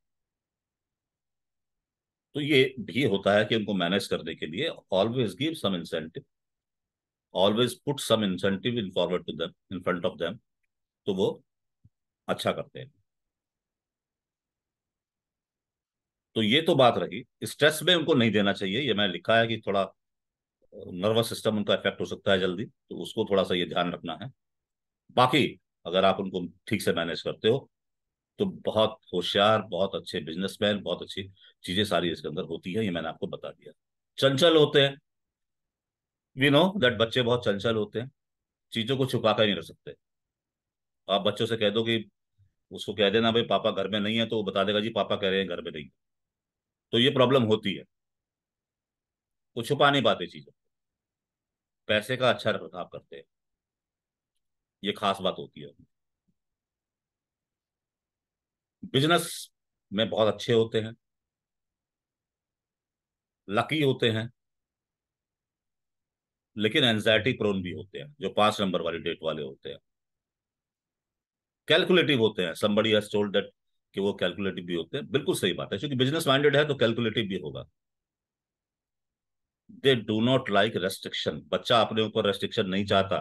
तो ये भी होता है कि उनको मैनेज करने के लिए always give some incentive always put some incentive in forward to them in front of them तो वो अच्छा करते हैं तो ये तो बात रही स्ट्रेस में उनको नहीं देना चाहिए ये मैंने लिखा है कि थोड़ा नर्वस सिस्टम उनका इफेक्ट हो सकता है जल्दी तो उसको थोड़ा सा ये ध्यान रखना है बाकी अगर आप उनको ठीक से मैनेज करते हो तो बहुत होशियार बहुत अच्छे बिजनेसमैन बहुत अच्छी चीजें सारी इसके अंदर होती है ये मैंने आपको बता दिया चंचल होते हैं वी नो दैट बच्चे बहुत चंचल होते हैं चीज़ों को छुपा कर नहीं रख सकते आप बच्चों से कह दो कि उसको कह देना भाई पापा घर में नहीं है तो वो बता देगा जी पापा कह रहे हैं घर में नहीं तो ये प्रॉब्लम होती है वो छुपा नहीं पाते चीज़ों पैसे का अच्छा रखरखाव करते हैं ये खास बात होती है बिजनेस में बहुत अच्छे होते हैं लकी होते हैं लेकिन एंजाइटी प्रोन भी होते हैं जो पांच नंबर वाली डेट वाले होते हैं कैलकुलेटिव होते हैं संबड़ी हैज टोल्ड डेट कि वो कैलकुलेटिव भी होते हैं बिल्कुल सही बात है क्योंकि बिजनेस माइंडेड है तो कैलकुलेटिव भी होगा they do not like restriction बच्चा अपने ऊपर रेस्ट्रिक्शन नहीं चाहता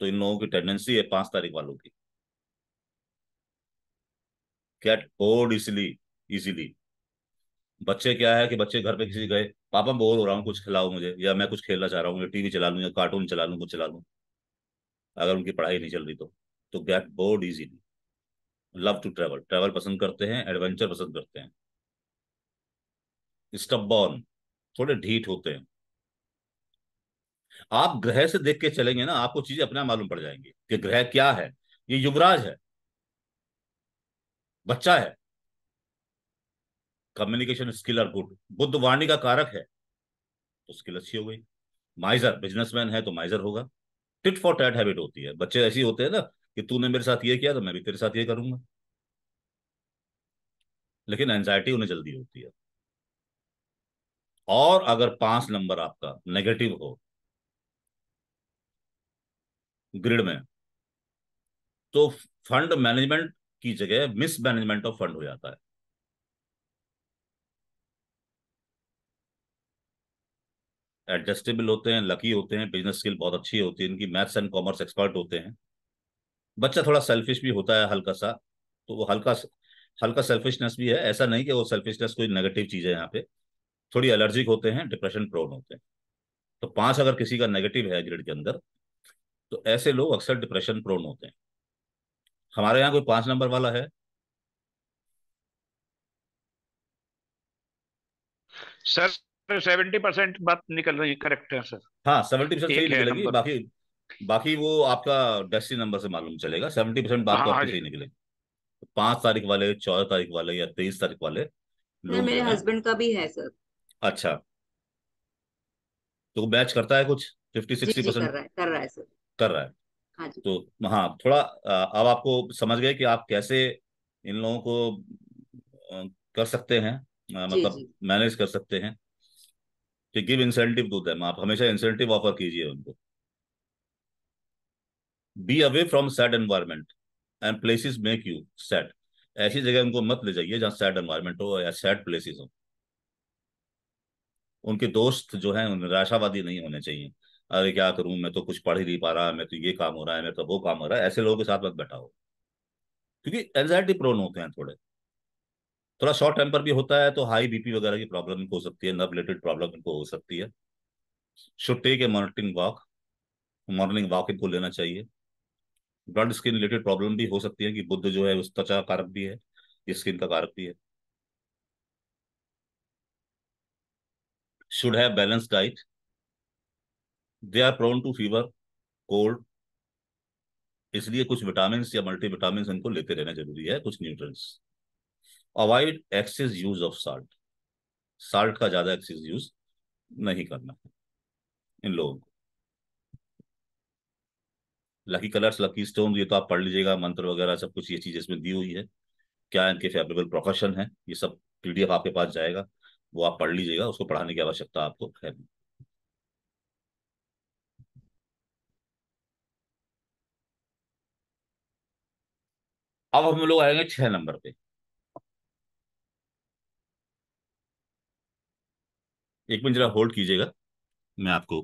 तो इन लोगों की टेंडेंसी है पांच तारीख वालों की गेट बोर्ड इजिली इजिली बच्चे क्या है कि बच्चे घर पे किसी गए पापा बोर हो रहा हूँ कुछ खिलाओ मुझे या मैं कुछ खेलना चाह रहा हूँ या टीवी चला लूँ या कार्टून चला लूँ कुछ चला लूँ अगर उनकी पढ़ाई नहीं चल रही तो तो get bored easily love to travel travel पसंद करते हैं एडवेंचर पसंद करते हैं स्टबॉर्न थोड़े ढीठ होते हैं आप ग्रह से देख के चलेंगे ना आपको चीजें आप मालूम पड़ जाएंगी कि ग्रह क्या है ये युवराज है बच्चा है कम्युनिकेशन स्किल आर गुड बुद्ध वाणी का कारक है तो स्किल अच्छी हो गई माइजर बिजनेसमैन है तो माइजर होगा टिट फॉर टैट हैबिट होती है बच्चे ऐसे होते हैं ना कि तूने मेरे साथ ये किया तो मैं भी तेरे साथ ये करूंगा लेकिन एंजाइटी उन्हें जल्दी होती है और अगर पांच नंबर आपका नेगेटिव हो ग्रिड में तो फंड मैनेजमेंट की जगह मिसमैनेजमेंट ऑफ फंड हो जाता है एडजस्टेबल होते हैं लकी होते हैं बिजनेस स्किल बहुत अच्छी होती है इनकी मैथ्स एंड कॉमर्स एक्सपर्ट होते हैं बच्चा थोड़ा सेल्फिश भी होता है हल्का सा तो वो हल्का हल्का सेल्फिशनेस भी है ऐसा नहीं कि वो सेल्फिशनेस कोई नेगेटिव चीज़ है यहाँ पे थोड़ी एलर्जिक होते हैं डिप्रेशन प्रोन होते हैं तो पाँच अगर किसी का नेगेटिव है ग्रेड के अंदर तो ऐसे लोग अक्सर डिप्रेशन प्रोन होते हैं हमारे यहाँ कोई पाँच नंबर वाला है सर सेवेंटी परसेंट बात निकल रही करेक्ट है सर हाँ सेवेंटी परसेंट सही निकलेगी बाकी बाकी वो आपका डेस्टिनी नंबर से मालूम चलेगा सेवेंटी परसेंट बात तो हाँ, आपकी हाँ, सही निकलेगी पांच तारीख वाले चौदह तारीख वाले या तेईस तारीख वाले मेरे हस्बैंड का भी है सर अच्छा तो मैच करता है कुछ फिफ्टी सिक्सटी परसेंट कर रहा है सर कर रहा है हाँ, तो हाँ थोड़ा अब आपको समझ गए कि आप कैसे इन लोगों को कर सकते हैं मतलब मैनेज कर सकते हैं कि गिव इंसेंटिव टू दैम आप हमेशा इंसेंटिव ऑफर कीजिए उनको be away from sad environment and places make you sad ऐसी जगह उनको मत ले जाइए जहां सैड एनवायरमेंट हो या सैड प्लेसिस हो उनके दोस्त जो है निराशावादी नहीं होने चाहिए अरे क्या करूं मैं तो कुछ पढ़ ही नहीं पा रहा मैं तो ये काम हो रहा है मैं तो वो काम हो रहा है ऐसे लोगों के साथ मत बैठा हो क्योंकि एनजाइटी प्रोन होते हैं थोड़े थोड़ा शॉर्ट टेम्पर भी होता है तो हाई बीपी वगैरह की प्रॉब्लम इनको हो सकती है नर्व रिलेटेड प्रॉब्लम इनको हो सकती है should take a morning walk morning walk इनको लेना चाहिए ब्लड स्किन रिलेटेड प्रॉब्लम भी हो सकती है कि बुद्ध जो है उस त्वचा कारक भी है स्किन का कारक भी है should have balance diet they are prone to fever cold इसलिए कुछ विटामिन या मल्टी विटामिन इनको लेते रहना जरूरी है कुछ nutrients avoid excess use of salt salt का ज्यादा एक्सेस यूज नहीं करना इन लोगों को लकी कलर्स लकी स्टोन ये तो आप पढ़ लीजिएगा मंत्र वगैरह सब कुछ ये चीज इसमें दी हुई है क्या इनके फेवरेबल प्रोफेशन है ये सब पीडीएफ आपके पास जाएगा वो आप पढ़ लीजिएगा उसको पढ़ाने की आवश्यकता आपको है नहीं अब हम लोग आएंगे छह नंबर पे एक मिनट जरा होल्ड कीजिएगा मैं आपको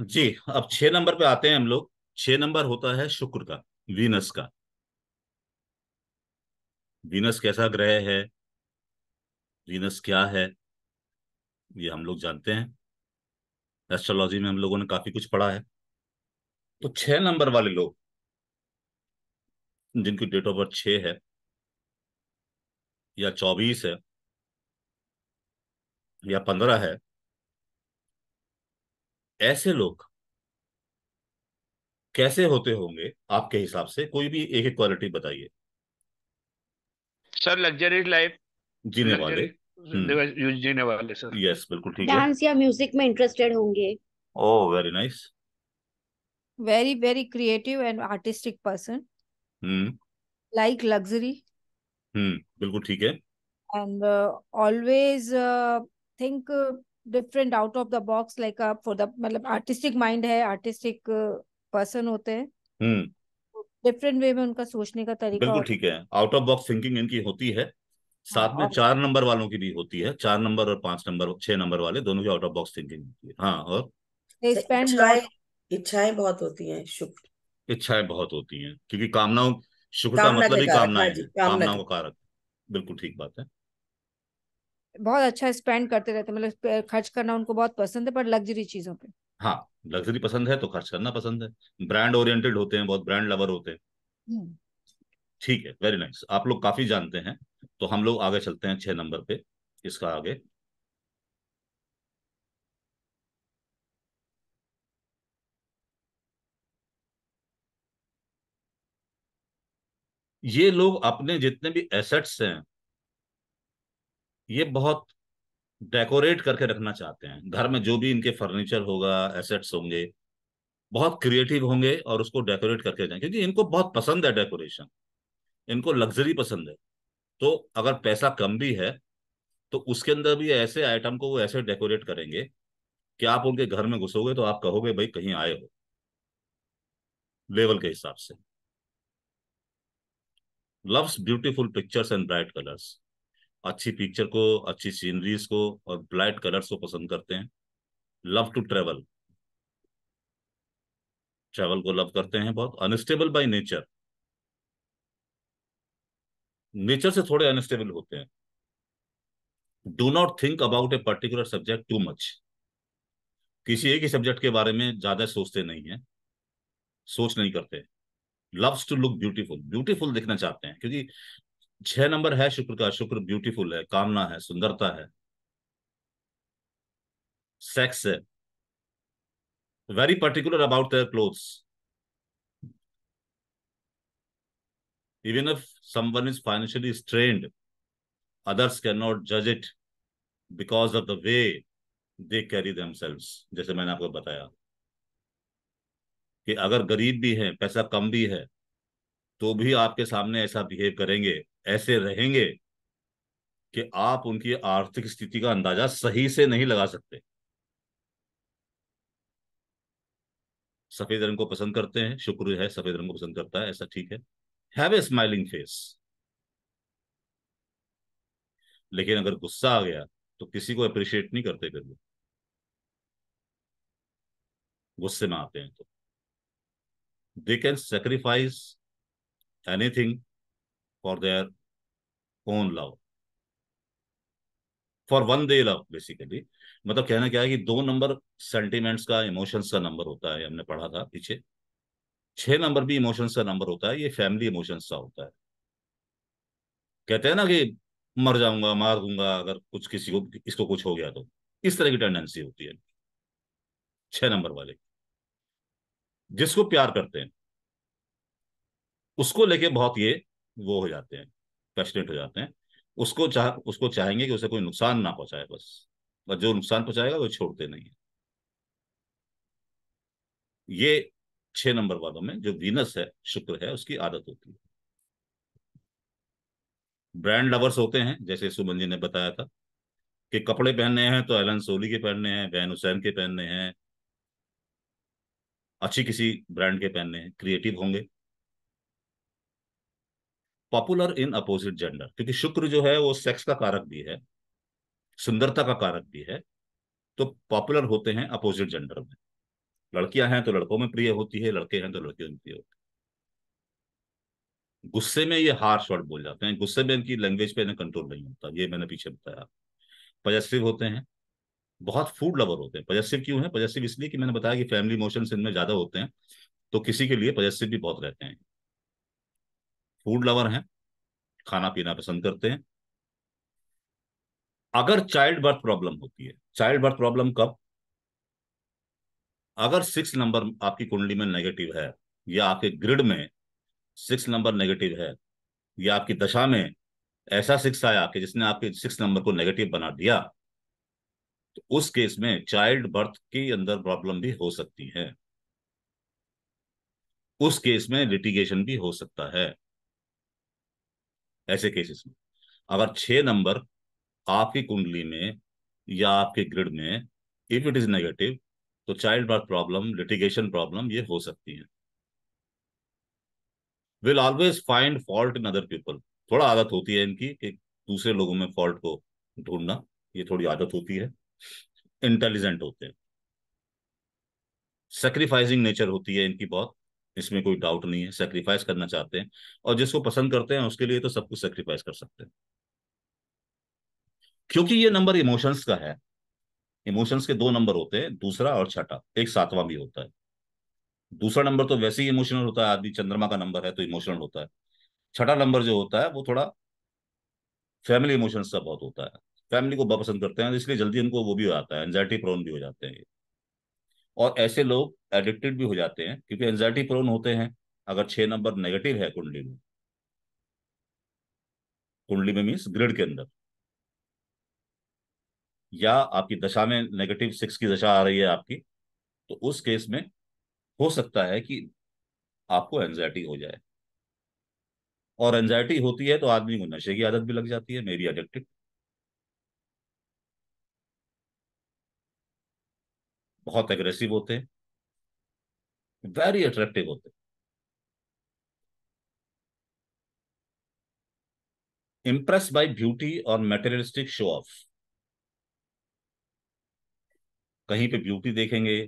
जी अब छह नंबर पे आते हैं हम लोग छह नंबर होता है शुक्र का वीनस का वीनस कैसा ग्रह है वीनस क्या है ये हम लोग जानते हैं एस्ट्रोलॉजी में हम लोगों ने काफी कुछ पढ़ा है तो छह नंबर वाले लोग जिनकी डेट ऑफ बर्थ छ है या चौबीस है या पंद्रह है ऐसे लोग कैसे होते होंगे आपके हिसाब से कोई भी एक एक क्वालिटी बताइए सर लग्जरी लाइफ जीने वाले हम्म। जीने वाले सर यस बिल्कुल ठीक है डांस या म्यूजिक में इंटरेस्टेड होंगे oh very nice very very creative and artistic person hmm like luxury hmm बिल्कुल ठीक है and always think different out of the box like for the मतलब आर्टिस्टिक माइंड है आर्टिस्टिक पर्सन uh, होते हैं different हम्म। वे में उनका सोचने का तरीका बिल्कुल ठीक है आउट ऑफ बॉक्स थिंकिंग इनकी होती है हाँ, साथ में चार नंबर वालों की भी होती है चार नंबर और पांच नंबर छह नंबर वाले दोनों की आउट ऑफ बॉक्स थिंकिंग होती है हाँ और इच्छाएं इच्छाएं बहुत होती हैं शुक्र इच्छाएं बहुत होती हैं क्योंकि कामनाओं शुक्र का मतलब ही कामना हाँ है कामनाओं का कारक बिल्कुल ठीक बात है बहुत अच्छा स्पेंड करते रहते मतलब खर्च करना उनको बहुत पसंद है पर लग्जरी चीजों पे हाँ लग्जरी पसंद है तो खर्च करना पसंद है ब्रांड ओरिएंटेड होते हैं बहुत ब्रांड लवर होते हैं हम्म। ठीक है वेरी नाइस आप लोग काफी जानते हैं तो हम लोग आगे चलते हैं छह नंबर पे इसका आगे ये लोग अपने जितने भी एसेट्स हैं ये बहुत डेकोरेट करके रखना चाहते हैं घर में जो भी इनके फर्नीचर होगा एसेट्स होंगे बहुत क्रिएटिव होंगे और उसको डेकोरेट करके जाएं क्योंकि इनको बहुत पसंद है डेकोरेशन इनको लग्जरी पसंद है तो अगर पैसा कम भी है तो उसके अंदर भी ऐसे आइटम को वो ऐसे डेकोरेट करेंगे कि आप उनके घर में घुसोगे तो आप कहोगे भाई कहीं आए हो लेवल के हिसाब से loves beautiful pictures and bright colours अच्छी पिक्चर को अच्छी सीनरीज को और ब्लाइट कलर्स को पसंद करते हैं लव टू ट्रेवल ट्रेवल को लव करते हैं बहुत अनस्टेबल बाय नेचर नेचर से थोड़े अनस्टेबल होते हैं do not think about a particular subject too much किसी एक ही सब्जेक्ट के बारे में ज्यादा सोचते नहीं है सोच नहीं करते loves to look beautiful beautiful दिखना चाहते हैं क्योंकि छह नंबर है शुक्र का शुक्र ब्यूटीफुल है कामना है सुंदरता है सेक्स है very particular about their clothes even if someone is financially stranded others can not जज it because of the way they carry themselves जैसे मैंने आपको बताया कि अगर गरीब भी है पैसा कम भी है तो भी आपके सामने ऐसा बिहेव करेंगे ऐसे रहेंगे कि आप उनकी आर्थिक स्थिति का अंदाजा सही से नहीं लगा सकते सफेद रंग को पसंद करते हैं शुक्र है सफेद रंग को पसंद करता है ऐसा ठीक है हैव ए स्माइलिंग फेस लेकिन अगर गुस्सा आ गया तो किसी को अप्रिशिएट नहीं करते फिर वो गुस्से में आते हैं तो they can sacrifice anything for their own love. For one they love basically मतलब कहना क्या है कि दो नंबर सेंटिमेंट्स का इमोशंस का नंबर होता है हमने पढ़ा था पीछे छह नंबर भी इमोशंस का नंबर होता है ये फैमिली इमोशंस का होता है कहते हैं ना कि मर जाऊंगा मार दूंगा अगर कुछ किसी को इसको कुछ हो गया तो इस तरह की टेंडेंसी होती है छह नंबर वाले जिसको प्यार करते हैं उसको लेके बहुत ये वो हो जाते हैं पैशनेट हो जाते हैं उसको चाह उसको चाहेंगे कि उसे कोई नुकसान ना पहुंचाए बस और जो नुकसान पहुंचाएगा वो छोड़ते नहीं है ये छह नंबर वालों में जो वीनस है शुक्र है उसकी आदत होती है ब्रांड लवर्स होते हैं जैसे सुमन जी ने बताया था कि कपड़े पहनने हैं तो एलन सोली के पहनने हैं बैन हुसैन के पहनने हैं अच्छी किसी ब्रांड के पहनने हैं क्रिएटिव होंगे पॉपुलर इन अपोजिट जेंडर क्योंकि शुक्र जो है वो सेक्स का कारक भी है सुंदरता का कारक भी है तो पॉपुलर होते हैं अपोजिट जेंडर में लड़कियां हैं तो लड़कों में प्रिय होती है लड़के हैं तो लड़कियों में प्रिय होती है गुस्से में ये हार्श वर्ड बोल जाते हैं गुस्से में इनकी लैंग्वेज पे इन्हें कंट्रोल नहीं होता ये मैंने पीछे बताया पजेसिव होते हैं बहुत फूड लवर होते हैं पजेसिव क्यों है पजेसिव इसलिए कि मैंने बताया कि फैमिली इमोशन इनमें ज्यादा होते हैं तो किसी के लिए पजेसिव भी बहुत रहते हैं फूड लवर हैं खाना पीना पसंद करते हैं अगर चाइल्ड बर्थ प्रॉब्लम होती है चाइल्ड बर्थ प्रॉब्लम कब अगर सिक्स नंबर आपकी कुंडली में नेगेटिव है या आपके ग्रिड में सिक्स नंबर नेगेटिव है या आपकी दशा में ऐसा सिक्स आया कि जिसने आपके सिक्स नंबर को नेगेटिव बना दिया तो उस केस में चाइल्ड बर्थ के अंदर प्रॉब्लम भी हो सकती है उस केस में लिटिगेशन भी हो सकता है ऐसे केसेस में अगर छह नंबर आपकी कुंडली में या आपके ग्रिड में इफ इट इज नेगेटिव तो child birth problem litigation problem ये हो सकती है will always find fault in other people थोड़ा आदत होती है इनकी कि दूसरे लोगों में फॉल्ट को ढूंढना ये थोड़ी आदत होती है इंटेलिजेंट होते हैं सेक्रीफाइसिंग नेचर होती है इनकी बहुत इसमें कोई डाउट नहीं है सेक्रीफाइस करना चाहते हैं और जिसको पसंद करते हैं उसके लिए तो सब कुछ सेक्रीफाइस कर सकते हैं क्योंकि ये नंबर इमोशंस का है इमोशंस के दो नंबर होते हैं दूसरा और छठा एक सातवां भी होता है दूसरा नंबर तो वैसे ही इमोशनल होता है आदमी चंद्रमा का नंबर है तो इमोशनल होता है छठा नंबर जो होता है वो थोड़ा फैमिली इमोशंस का बहुत होता है फैमिली को बहुत पसंद करते हैं इसलिए जल्दी उनको वो भी हो जाता है एंजाइटी प्रोन भी हो जाते हैं और ऐसे लोग एडिक्टेड भी हो जाते हैं क्योंकि एंजाइटी प्रोन होते हैं अगर छह नंबर नेगेटिव है कुंडली में कुंडली में मीन्स ग्रिड के अंदर या आपकी दशा में नेगेटिव सिक्स की दशा आ रही है आपकी तो उस केस में हो सकता है कि आपको एंजाइटी हो जाए और एंजाइटी होती है तो आदमी को नशे की आदत भी लग जाती है मे बी एडिक्टेड बहुत एग्रेसिव होते हैं वेरी अट्रैक्टिव होते हैं इंप्रेस बाय ब्यूटी और मेटेरियलिस्टिक शो ऑफ कहीं पे ब्यूटी देखेंगे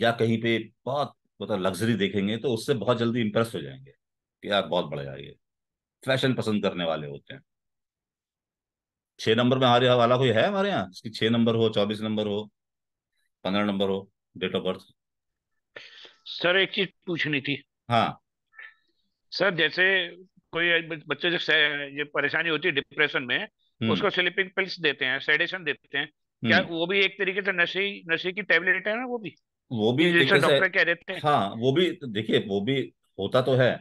या कहीं पे बहुत मतलब लग्जरी देखेंगे तो उससे बहुत जल्दी इंप्रेस हो जाएंगे कि यार बहुत बढ़िया ये फैशन पसंद करने वाले होते हैं छह नंबर में हमारे वाला कोई है हमारे यहाँ इसकी छह नंबर हो चौबीस नंबर हो पंद्रह नंबर हो डेट ऑफ बर्थ सर एक चीज पूछनी थी हाँ सर जैसे कोई बच्चे जो ये परेशानी होती है डिप्रेशन में हम्म। उसको स्लीपिंग पिल्स देते हैं सेडेशन देते हैं क्या हम्म। वो भी एक तरीके से नशे नशे की टेबलेट है ना वो भी वो भी जैसे डॉक्टर कह देते हैं हाँ वो भी देखिए वो भी होता तो है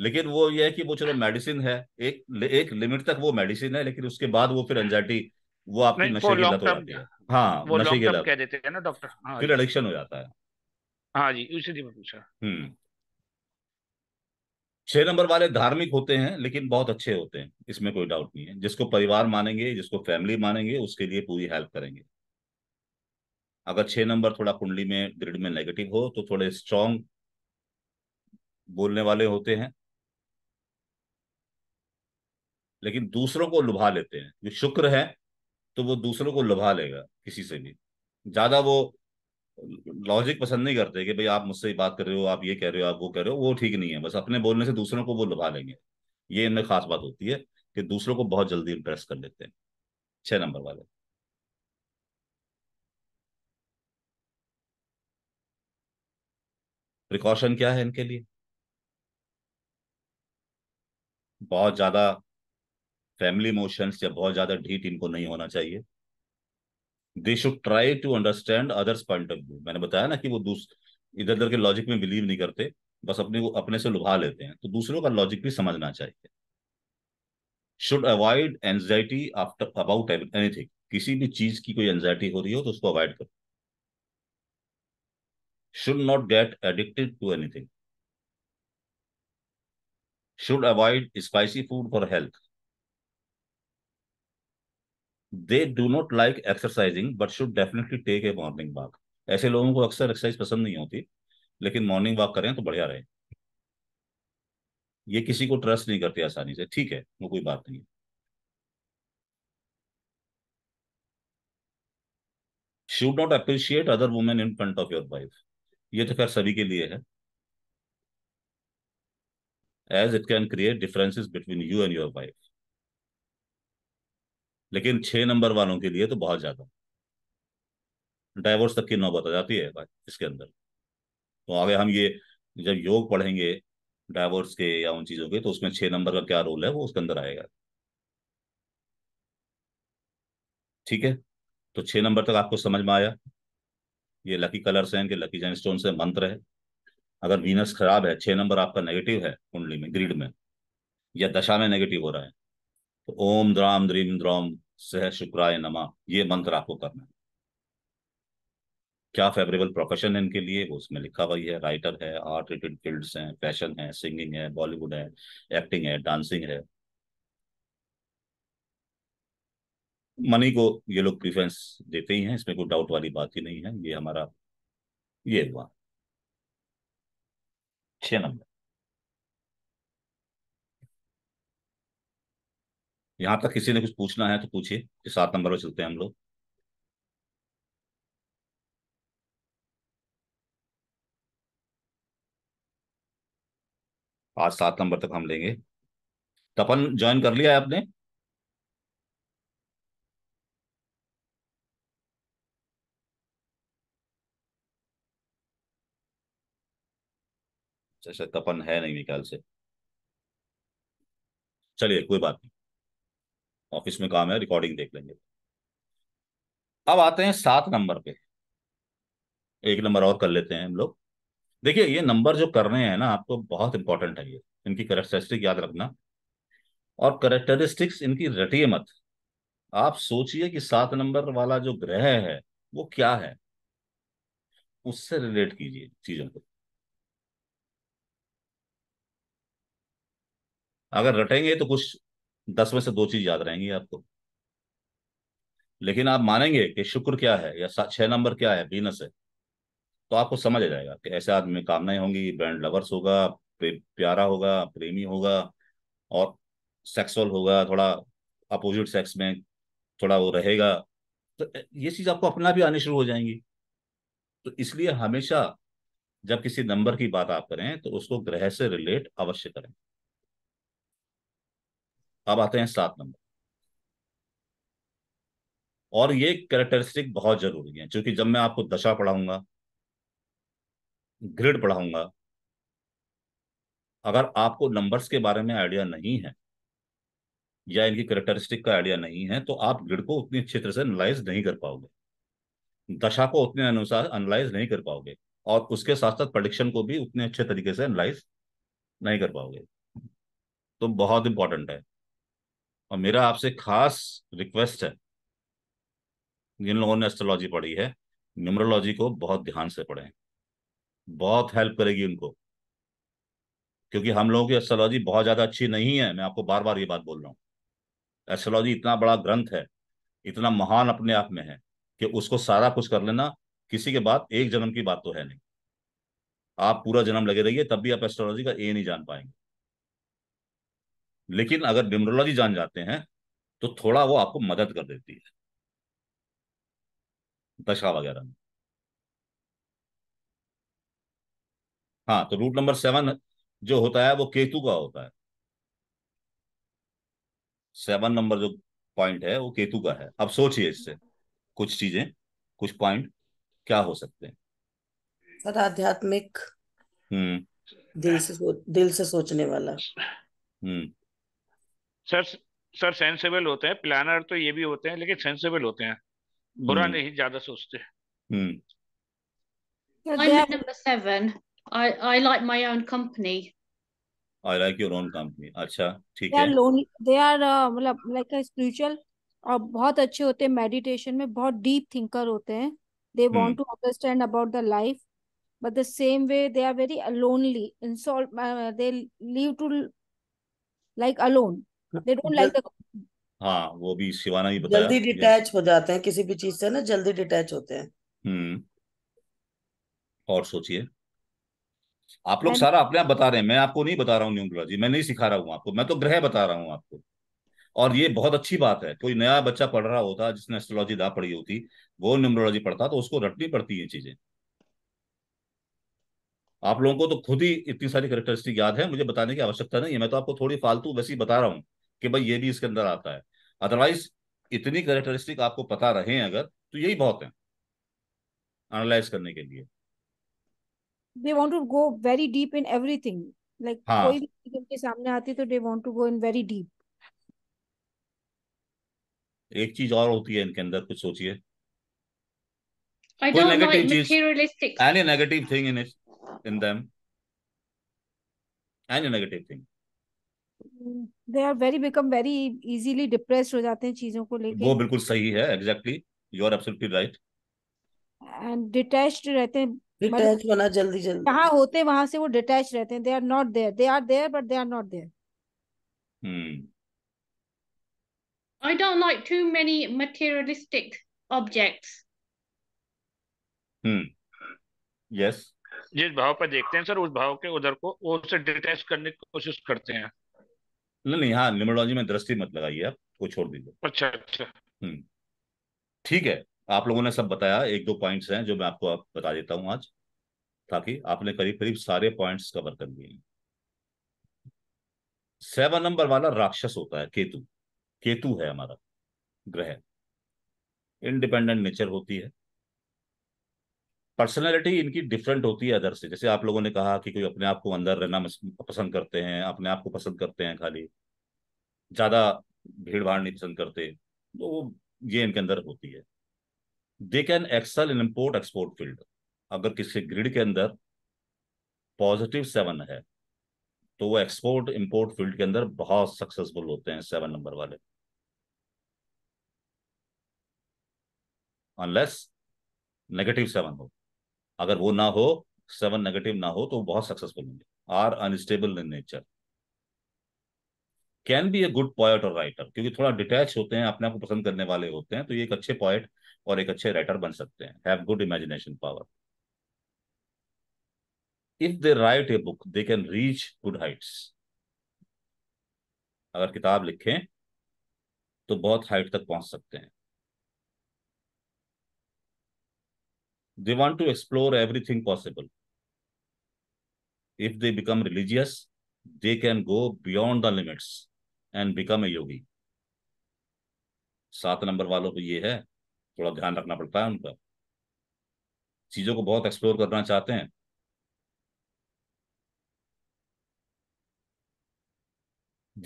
लेकिन वो ये है कि वो चलो मेडिसिन है एक एक लिमिट तक वो मेडिसिन है लेकिन उसके बाद वो फिर एंजाइटी वो आपकी नशे की लत हो जाती है हाँ वो नशे की लत कह देते हैं ना डॉक्टर हाँ फिर एडिक्शन हो जाता है हाँ जी उसी पूछा हम्म छह नंबर वाले धार्मिक होते हैं लेकिन बहुत अच्छे होते हैं इसमें कोई डाउट नहीं है जिसको परिवार मानेंगे जिसको फैमिली मानेंगे उसके लिए पूरी हेल्प करेंगे अगर छह नंबर थोड़ा कुंडली में ग्रिड में नेगेटिव हो तो थोड़े स्ट्रॉन्ग बोलने वाले होते हैं लेकिन दूसरों को लुभा लेते हैं जो शुक्र है तो वो दूसरों को लुभा लेगा किसी से भी ज्यादा वो लॉजिक पसंद नहीं करते कि भाई आप मुझसे बात कर रहे हो आप ये कह रहे हो आप वो कह रहे हो वो ठीक नहीं है बस अपने बोलने से दूसरों को वो लुभा लेंगे ये इनमें खास बात होती है कि दूसरों को बहुत जल्दी इम्प्रेस कर लेते हैं छह नंबर वाले प्रिकॉशन क्या है इनके लिए बहुत ज्यादा फैमिली इमोशंस या बहुत ज्यादा ढीट इनको नहीं होना चाहिए they should try to understand others point of view मैंने बताया ना कि वो इधर उधर के लॉजिक में बिलीव नहीं करते बस अपने को अपने से लुभा लेते हैं तो दूसरों का लॉजिक भी समझना चाहिए should avoid anxiety after about anything किसी भी चीज की कोई एंजाइटी हो रही हो तो उसको अवॉइड करो should not get addicted to anything should avoid spicy food for health they do not like exercising but should definitely take a morning walk ऐसे लोगों को अक्सर एक्सरसाइज पसंद नहीं होती लेकिन मॉर्निंग वॉक करें तो बढ़िया रहे ये किसी को ट्रस्ट नहीं करते आसानी से ठीक है वो कोई बात नहीं है should not appreciate other women in front of your wife ये तो खैर सभी के लिए है as it can create differences between you and your wife लेकिन छह नंबर वालों के लिए तो बहुत ज्यादा डाइवोर्स तक की नौबत आ जाती है भाई इसके अंदर तो आगे हम ये जब योग पढ़ेंगे डाइवोर्स के या उन चीजों के तो उसमें छह नंबर का क्या रोल है वो उसके अंदर आएगा ठीक है तो छह नंबर तक आपको समझ में आया ये लकी कलर्स हैं इनके लकी जैन स्टोन से मंत्र है अगर वीनस खराब है छह नंबर आपका नेगेटिव है कुंडली में ग्रीड में या दशा में नेगेटिव हो रहा है तो ओम द्राम द्रीम द्रोम सह शुक्राय नमा ये मंत्र आपको करना है क्या फेवरेबल प्रोफेशन है इनके लिए वो उसमें लिखा हुआ है राइटर है आर्ट रिलेटेड फील्ड हैं फैशन है सिंगिंग है बॉलीवुड है एक्टिंग है डांसिंग है मनी को ये लोग प्रिफरेंस देते ही हैं इसमें कोई डाउट वाली बात ही नहीं है ये हमारा ये हुआ छह नंबर यहाँ तक किसी ने कुछ पूछना है तो पूछिए कि सात नंबर पर चलते हैं हम लोग आज सात नंबर तक हम लेंगे तपन ज्वाइन कर लिया है आपने अच्छा, अच्छा तपन है नहीं मेरे ख्याल से चलिए कोई बात नहीं ऑफिस में काम है रिकॉर्डिंग देख लेंगे अब आते हैं सात नंबर पे एक नंबर और कर लेते हैं हम लोग देखिए ये नंबर जो कर रहे हैं ना आपको बहुत इंपॉर्टेंट है ये इनकी करेक्टरिस्टिक याद रखना और करेक्टरिस्टिक्स इनकी रटिए मत आप सोचिए कि सात नंबर वाला जो ग्रह है वो क्या है उससे रिलेट कीजिए चीजों को अगर रटेंगे तो कुछ दस में से दो चीज याद रहेंगी आपको लेकिन आप मानेंगे कि शुक्र क्या है या छह नंबर क्या है बीनस है तो आपको समझ आ जाएगा कि ऐसे आदमी में कामनाएं होंगी ब्रांड लवर्स होगा प्यारा होगा प्रेमी होगा और सेक्सुअल होगा थोड़ा अपोजिट सेक्स में थोड़ा वो रहेगा तो ये चीज आपको अपना भी आनी शुरू हो जाएंगी तो इसलिए हमेशा जब किसी नंबर की बात आप करें तो उसको ग्रह से रिलेट अवश्य करें अब आते हैं सात नंबर और ये कैरेक्टरिस्टिक बहुत जरूरी है क्योंकि जब मैं आपको दशा पढ़ाऊंगा ग्रिड पढ़ाऊंगा अगर आपको नंबर्स के बारे में आइडिया नहीं है या इनकी करेक्टरिस्टिक का आइडिया नहीं है तो आप ग्रिड को उतनी अच्छी तरह से एनालाइज नहीं कर पाओगे दशा को उतने अनुसार एनालाइज नहीं कर पाओगे और उसके साथ साथ प्रडिक्शन को भी उतने अच्छे तरीके से एनालाइज नहीं कर पाओगे तो बहुत इंपॉर्टेंट है और मेरा आपसे खास रिक्वेस्ट है जिन लोगों ने एस्ट्रोलॉजी पढ़ी है न्यूमरोलॉजी को बहुत ध्यान से पढ़ें बहुत हेल्प करेगी उनको क्योंकि हम लोगों की एस्ट्रोलॉजी बहुत ज़्यादा अच्छी नहीं है मैं आपको बार बार ये बात बोल रहा हूँ एस्ट्रोलॉजी इतना बड़ा ग्रंथ है इतना महान अपने आप में है कि उसको सारा कुछ कर लेना किसी के बाद एक जन्म की बात तो है नहीं आप पूरा जन्म लगे रहिए तब भी आप एस्ट्रोलॉजी का ए नहीं जान पाएंगे लेकिन अगर न्यूमरोलॉजी जान जाते हैं तो थोड़ा वो आपको मदद कर देती है दशा वगैरह में हाँ तो रूट नंबर सेवन जो होता है वो केतु का होता है सेवन नंबर जो पॉइंट है वो केतु का है अब सोचिए इससे कुछ चीजें कुछ पॉइंट क्या हो सकते हैं सर आध्यात्मिक हम्म दिल से दिल से सोचने वाला हम्म सर सर सेंसेबल होते हैं प्लानर तो ये भी होते हैं लेकिन सेंसेबल होते हैं बुरा नहीं ज्यादा सोचते I'm number seven. I, I like my own company. I like your own company. अच्छा ठीक है. They are मतलब like a spiritual और बहुत अच्छे होते हैं मेडिटेशन में बहुत डीप थिंकर होते हैं. They want to understand about the life. But the same way they are very lonely. Insult. Uh, they live to like alone. They don't like the हाँ वो भी शिवाना भी बताया जल्दी डिटैच हो जाते हैं किसी भी चीज से ना जल्दी डिटैच होते हैं हम्म और सोचिए आप लोग सारा अपने आप बता रहे हैं मैं आपको नहीं बता रहा हूँ न्यूमरोलॉजी मैं नहीं सिखा रहा हूँ आपको मैं तो ग्रह बता रहा हूँ आपको और ये बहुत अच्छी बात है कोई नया बच्चा पढ़ रहा होता जिसने एस्ट्रोलॉजी ना पढ़ी होती वो न्यूमरोलॉजी पढ़ता तो उसको रटनी पड़ती है चीजें आप लोगों को तो खुद ही इतनी सारी करेक्टरिस्टिक याद है मुझे बताने की आवश्यकता नहीं है मैं तो आपको थोड़ी फालतू वैसी बता रहा हूँ कि भाई ये भी इसके अंदर आता है अदरवाइज इतनी करेक्टरिस्टिक आपको पता रहे अगर तो यही बहुत है एनालाइज करने के लिए they want to go very deep in everything like कोई भी चीज उनके सामने आती तो they want to go in very deep एक चीज और होती है इनके अंदर कुछ सोचिए आई कोई नेगेटिव चीज any negative thing in it in them any negative thing they are very become very easily depressed हो जाते हैं चीजों को लेके वो बिल्कुल सही है exactly you are absolutely right and detached रहते हैं डिटैच मतलब होना जल्दी जल्दी कहां होते हैं वहां से वो डिटैच रहते हैं they are not there they are there but they are not there हम I don't like too many materialistic objects हम यस जिस भाव पर देखते हैं सर उस भाव के उधर को उसे डिटैच करने की कोशिश करते हैं नहीं नहीं हाँ न्यूमरोलॉजी में दृष्टि मत लगाइए आप वो छोड़ दीजिए अच्छा अच्छा हम्म। ठीक है आप लोगों ने सब बताया एक दो पॉइंट्स हैं जो मैं आपको आप बता देता हूँ आज ताकि आपने करीब करीब सारे पॉइंट्स कवर कर लिए सेवन नंबर वाला राक्षस होता है केतु केतु है हमारा ग्रह इंडिपेंडेंट नेचर होती है पर्सनैलिटी इनकी डिफरेंट होती है अदर से जैसे आप लोगों ने कहा कि कोई अपने आप को अंदर रहना पसंद करते हैं अपने आप को पसंद करते हैं खाली ज्यादा भीड़ भाड़ नहीं पसंद करते तो ये इनके अंदर होती है they can excel in import export field अगर किसी ग्रिड के अंदर पॉजिटिव सेवन है तो वो एक्सपोर्ट इम्पोर्ट फील्ड के अंदर बहुत सक्सेसफुल होते हैं सेवन नंबर वाले अनलेस नेगेटिव सेवन हो अगर वो ना हो सेवन नेगेटिव ना हो तो बहुत सक्सेसफुल होंगे are unstable in nature can be a good poet और राइटर क्योंकि थोड़ा डिटैच होते हैं अपने आप को पसंद करने वाले होते हैं तो ये एक अच्छे पॉइट और एक अच्छे राइटर बन सकते हैं have good imagination power if they write a book they can reach good heights अगर किताब लिखें तो बहुत हाइट तक पहुंच सकते हैं they want to explore everything possible. If they become religious, they can go beyond the limits and become a yogi. सात नंबर वालों को ये है थोड़ा ध्यान रखना पड़ता है उनका चीजों को बहुत एक्सप्लोर करना चाहते हैं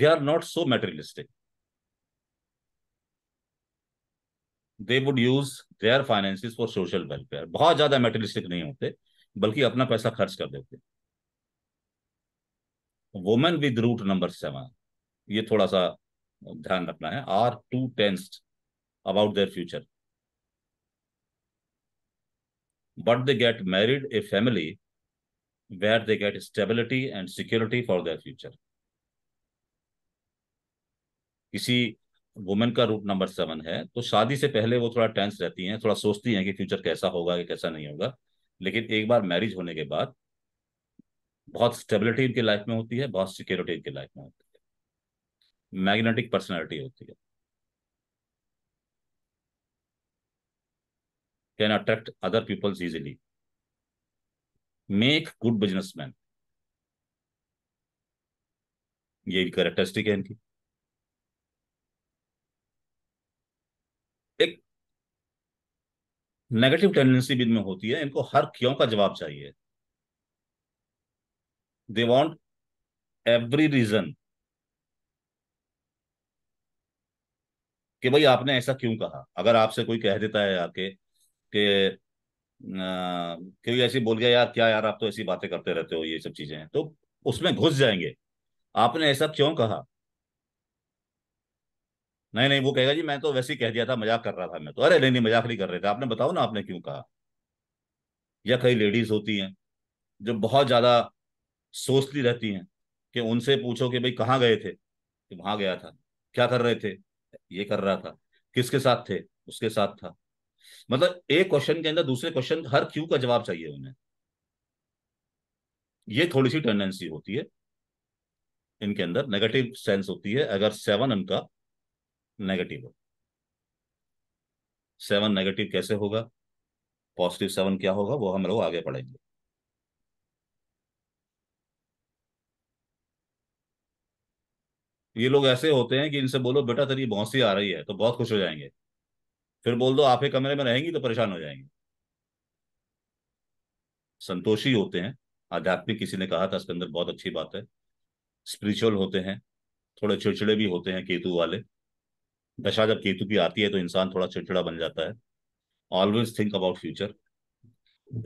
they are not so materialistic they would use their finances for social welfare बहुत ज्यादा मेटेरियलिस्टिक नहीं होते बल्कि अपना पैसा खर्च कर देते women with root number seven ये थोड़ा सा ध्यान रखना है are too tensed about their future but they get married a family where they get stability and security for their future किसी वुमेन का रूट नंबर सेवन है तो शादी से पहले वो थोड़ा टेंस रहती हैं थोड़ा सोचती हैं कि फ्यूचर कैसा होगा कि कैसा नहीं होगा लेकिन एक बार मैरिज होने के बाद बहुत स्टेबिलिटी इनकी लाइफ में होती है बहुत सिक्योरिटी इनकी लाइफ में होती है मैग्नेटिक पर्सनैलिटी होती है can attract other peoples easily make good businessman ये करेक्टरिस्टिक है इनकी नेगेटिव टेंडेंसी भी इनमें होती है इनको हर क्यों का जवाब चाहिए दे वॉन्ट एवरी रीजन कि भाई आपने ऐसा क्यों कहा अगर आपसे कोई कह देता है आके कि क्यों ऐसी बोल गया यार क्या यार आप तो ऐसी बातें करते रहते हो ये सब चीजें तो उसमें घुस जाएंगे आपने ऐसा क्यों कहा नहीं नहीं वो कहेगा जी मैं तो वैसे ही कह दिया था मजाक कर रहा था मैं तो अरे नहीं नहीं मजाक नहीं कर रहे थे आपने बताओ ना आपने क्यों कहा या कई लेडीज होती हैं जो बहुत ज्यादा सोचती रहती हैं कि उनसे पूछो कि भाई कहाँ गए थे कि वहां गया था क्या कर रहे थे ये कर रहा था किसके साथ थे उसके साथ था मतलब एक क्वेश्चन के अंदर दूसरे क्वेश्चन हर क्यों का जवाब चाहिए उन्हें ये थोड़ी सी टेंडेंसी होती है इनके अंदर नेगेटिव सेंस होती है अगर सेवन उनका नेगेटिव हो सेवन नेगेटिव कैसे होगा पॉजिटिव सेवन क्या होगा वो हम लोग आगे पढ़ेंगे ये लोग ऐसे होते हैं कि इनसे बोलो बेटा तेरी बौसी आ रही है तो बहुत खुश हो जाएंगे फिर बोल दो आप ही कमरे में रहेंगी तो परेशान हो जाएंगे संतोषी होते हैं आध्यात्मिक किसी ने कहा था इसके अंदर बहुत अच्छी बात है स्पिरिचुअल होते हैं थोड़े चिड़चिड़े भी होते हैं केतु वाले दशा जब केतु की आती है तो इंसान थोड़ा चिड़चिड़ा बन जाता है ऑलवेज थिंक अबाउट फ्यूचर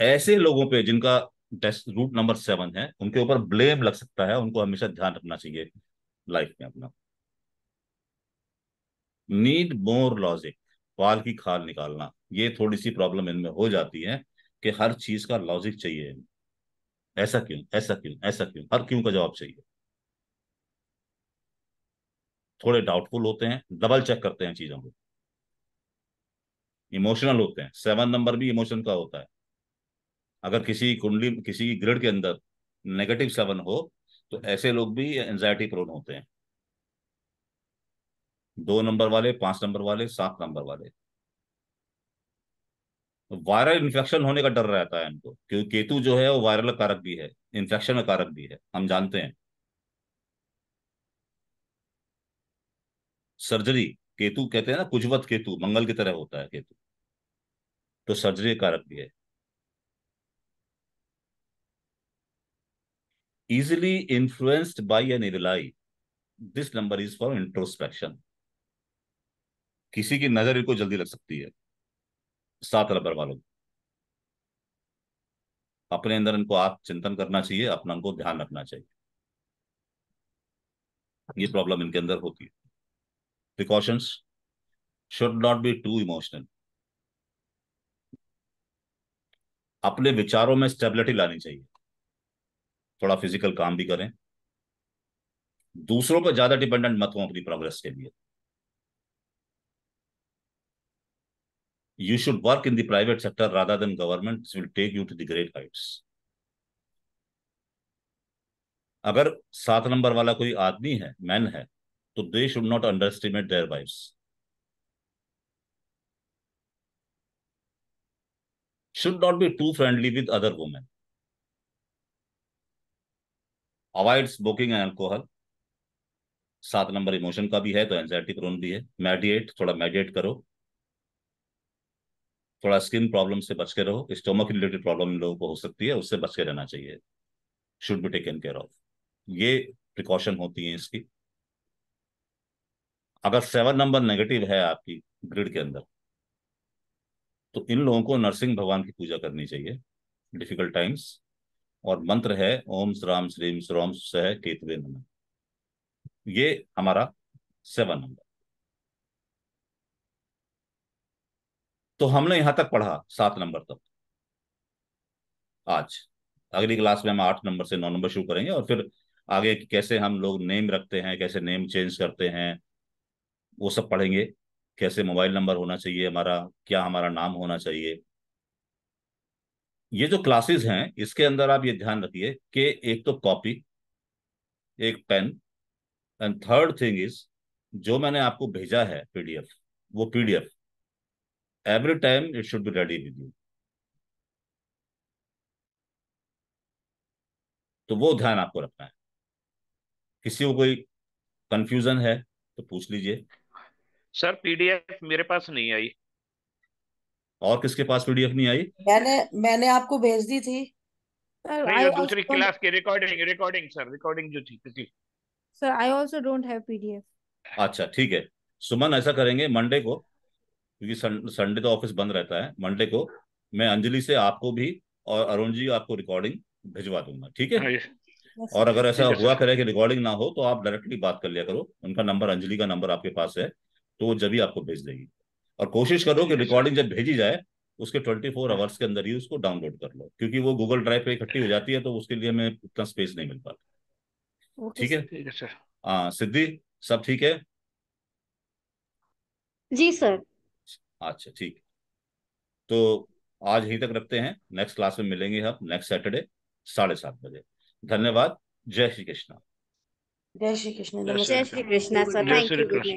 ऐसे लोगों पे जिनका रूट नंबर सेवन है उनके ऊपर ब्लेम लग सकता है उनको हमेशा ध्यान रखना चाहिए लाइफ में अपना नीड मोर लॉजिक पाल की खाल निकालना ये थोड़ी सी प्रॉब्लम इनमें हो जाती है कि हर चीज का लॉजिक चाहिए ऐसा क्यों ऐसा क्यों ऐसा क्यों हर क्यों का जवाब चाहिए थोड़े डाउटफुल होते हैं डबल चेक करते हैं चीजों को इमोशनल होते हैं सेवन नंबर भी इमोशन का होता है अगर किसी कुंडली किसी ग्रिड के अंदर नेगेटिव सेवन हो तो ऐसे लोग भी एंजाइटी प्रोन होते हैं दो नंबर वाले पांच नंबर वाले सात नंबर वाले वायरल इन्फेक्शन होने का डर रहता है इनको क्योंकि केतु जो है वो वायरल कारक भी है इन्फेक्शन कारक भी है हम जानते हैं सर्जरी केतु कहते हैं ना कुजवत केतु मंगल की तरह होता है केतु तो सर्जरी कारक भी है easily influenced by an evil this number is for introspection किसी की नजर इनको जल्दी लग सकती है सात रबर वालों अपने अंदर इनको आप चिंतन करना चाहिए अपना इनको ध्यान रखना चाहिए ये प्रॉब्लम इनके अंदर होती है precautions should not be too emotional. अपने विचारों में स्टेबिलिटी लानी चाहिए थोड़ा फिजिकल काम भी करें दूसरों पर ज्यादा डिपेंडेंट मत हो अपनी प्रोग्रेस के लिए you should work in the private sector rather than government will take you to the great heights अगर सात नंबर वाला कोई आदमी है मैन है तो they should not underestimate their wives should not be too friendly with other women avoid smoking and alcohol सात number emotion का भी है तो एंजाइटी प्रोन भी है मेडिएट थोड़ा मेडिएट करो थोड़ा स्किन प्रॉब्लम से बच के रहो स्टोमक रिलेटेड प्रॉब्लम लोगों को हो सकती है उससे बच के रहना चाहिए should be taken care of ये प्रिकॉशन होती है इसकी अगर सेवन नंबर नेगेटिव है आपकी ग्रिड के अंदर तो इन लोगों को नरसिंह भगवान की पूजा करनी चाहिए डिफिकल्ट टाइम्स और मंत्र है ओम श्राम श्रीम श्रोम सह केतवे नम ये हमारा सेवन नंबर तो हमने यहां तक पढ़ा सात नंबर तक आज अगली क्लास में हम आठ नंबर से नौ नंबर शुरू करेंगे और फिर आगे कैसे हम लोग नेम रखते हैं कैसे नेम चेंज करते हैं वो सब पढ़ेंगे कैसे मोबाइल नंबर होना चाहिए हमारा क्या हमारा नाम होना चाहिए ये जो क्लासेस हैं इसके अंदर आप ये ध्यान रखिए कि एक तो कॉपी एक pen and third thing is जो मैंने आपको भेजा है पीडीएफ वो PDF every time it should be ready with you तो वो ध्यान आपको रखना है किसी को कोई कंफ्यूजन है तो पूछ लीजिए सर पीडीएफ मेरे पास नहीं आई और किसके पास पीडीएफ नहीं आई मैंने मैंने आपको भेज दी थी सर आई वो दूसरी क्लास की रिकॉर्डिंग रिकॉर्डिंग सर रिकॉर्डिंग जो थी पिछली sir I also don't have PDF अच्छा ठीक है सुमन ऐसा करेंगे मंडे को क्योंकि संडे तो ऑफिस बंद रहता है मंडे को मैं अंजलि से आपको भी और अरुण जी आपको रिकॉर्डिंग भिजवा दूंगा ठीक है हाँ, और अगर ऐसा हुआ करे कि रिकॉर्डिंग ना हो तो आप डायरेक्टली बात कर लिया करो उनका नंबर अंजलि का नंबर आपके पास है तो वो जब ही आपको भेज देगी और कोशिश करो कि रिकॉर्डिंग जब भेजी जाए उसके 24 फोर आवर्स के अंदर ही उसको डाउनलोड कर लो क्योंकि वो गूगल ड्राइव पे इकट्ठी हो जाती है तो उसके लिए हमें इतना स्पेस नहीं मिल पाता ठीक है हाँ सिद्धि सब ठीक है जी सर अच्छा ठीक तो आज यहीं तक रखते हैं नेक्स्ट क्लास में मिलेंगे हम नेक्स्ट सैटरडे साढ़े सात बजे धन्यवाद जय श्री कृष्णा जय श्री कृष्ण जय Shri Krishna sir thank you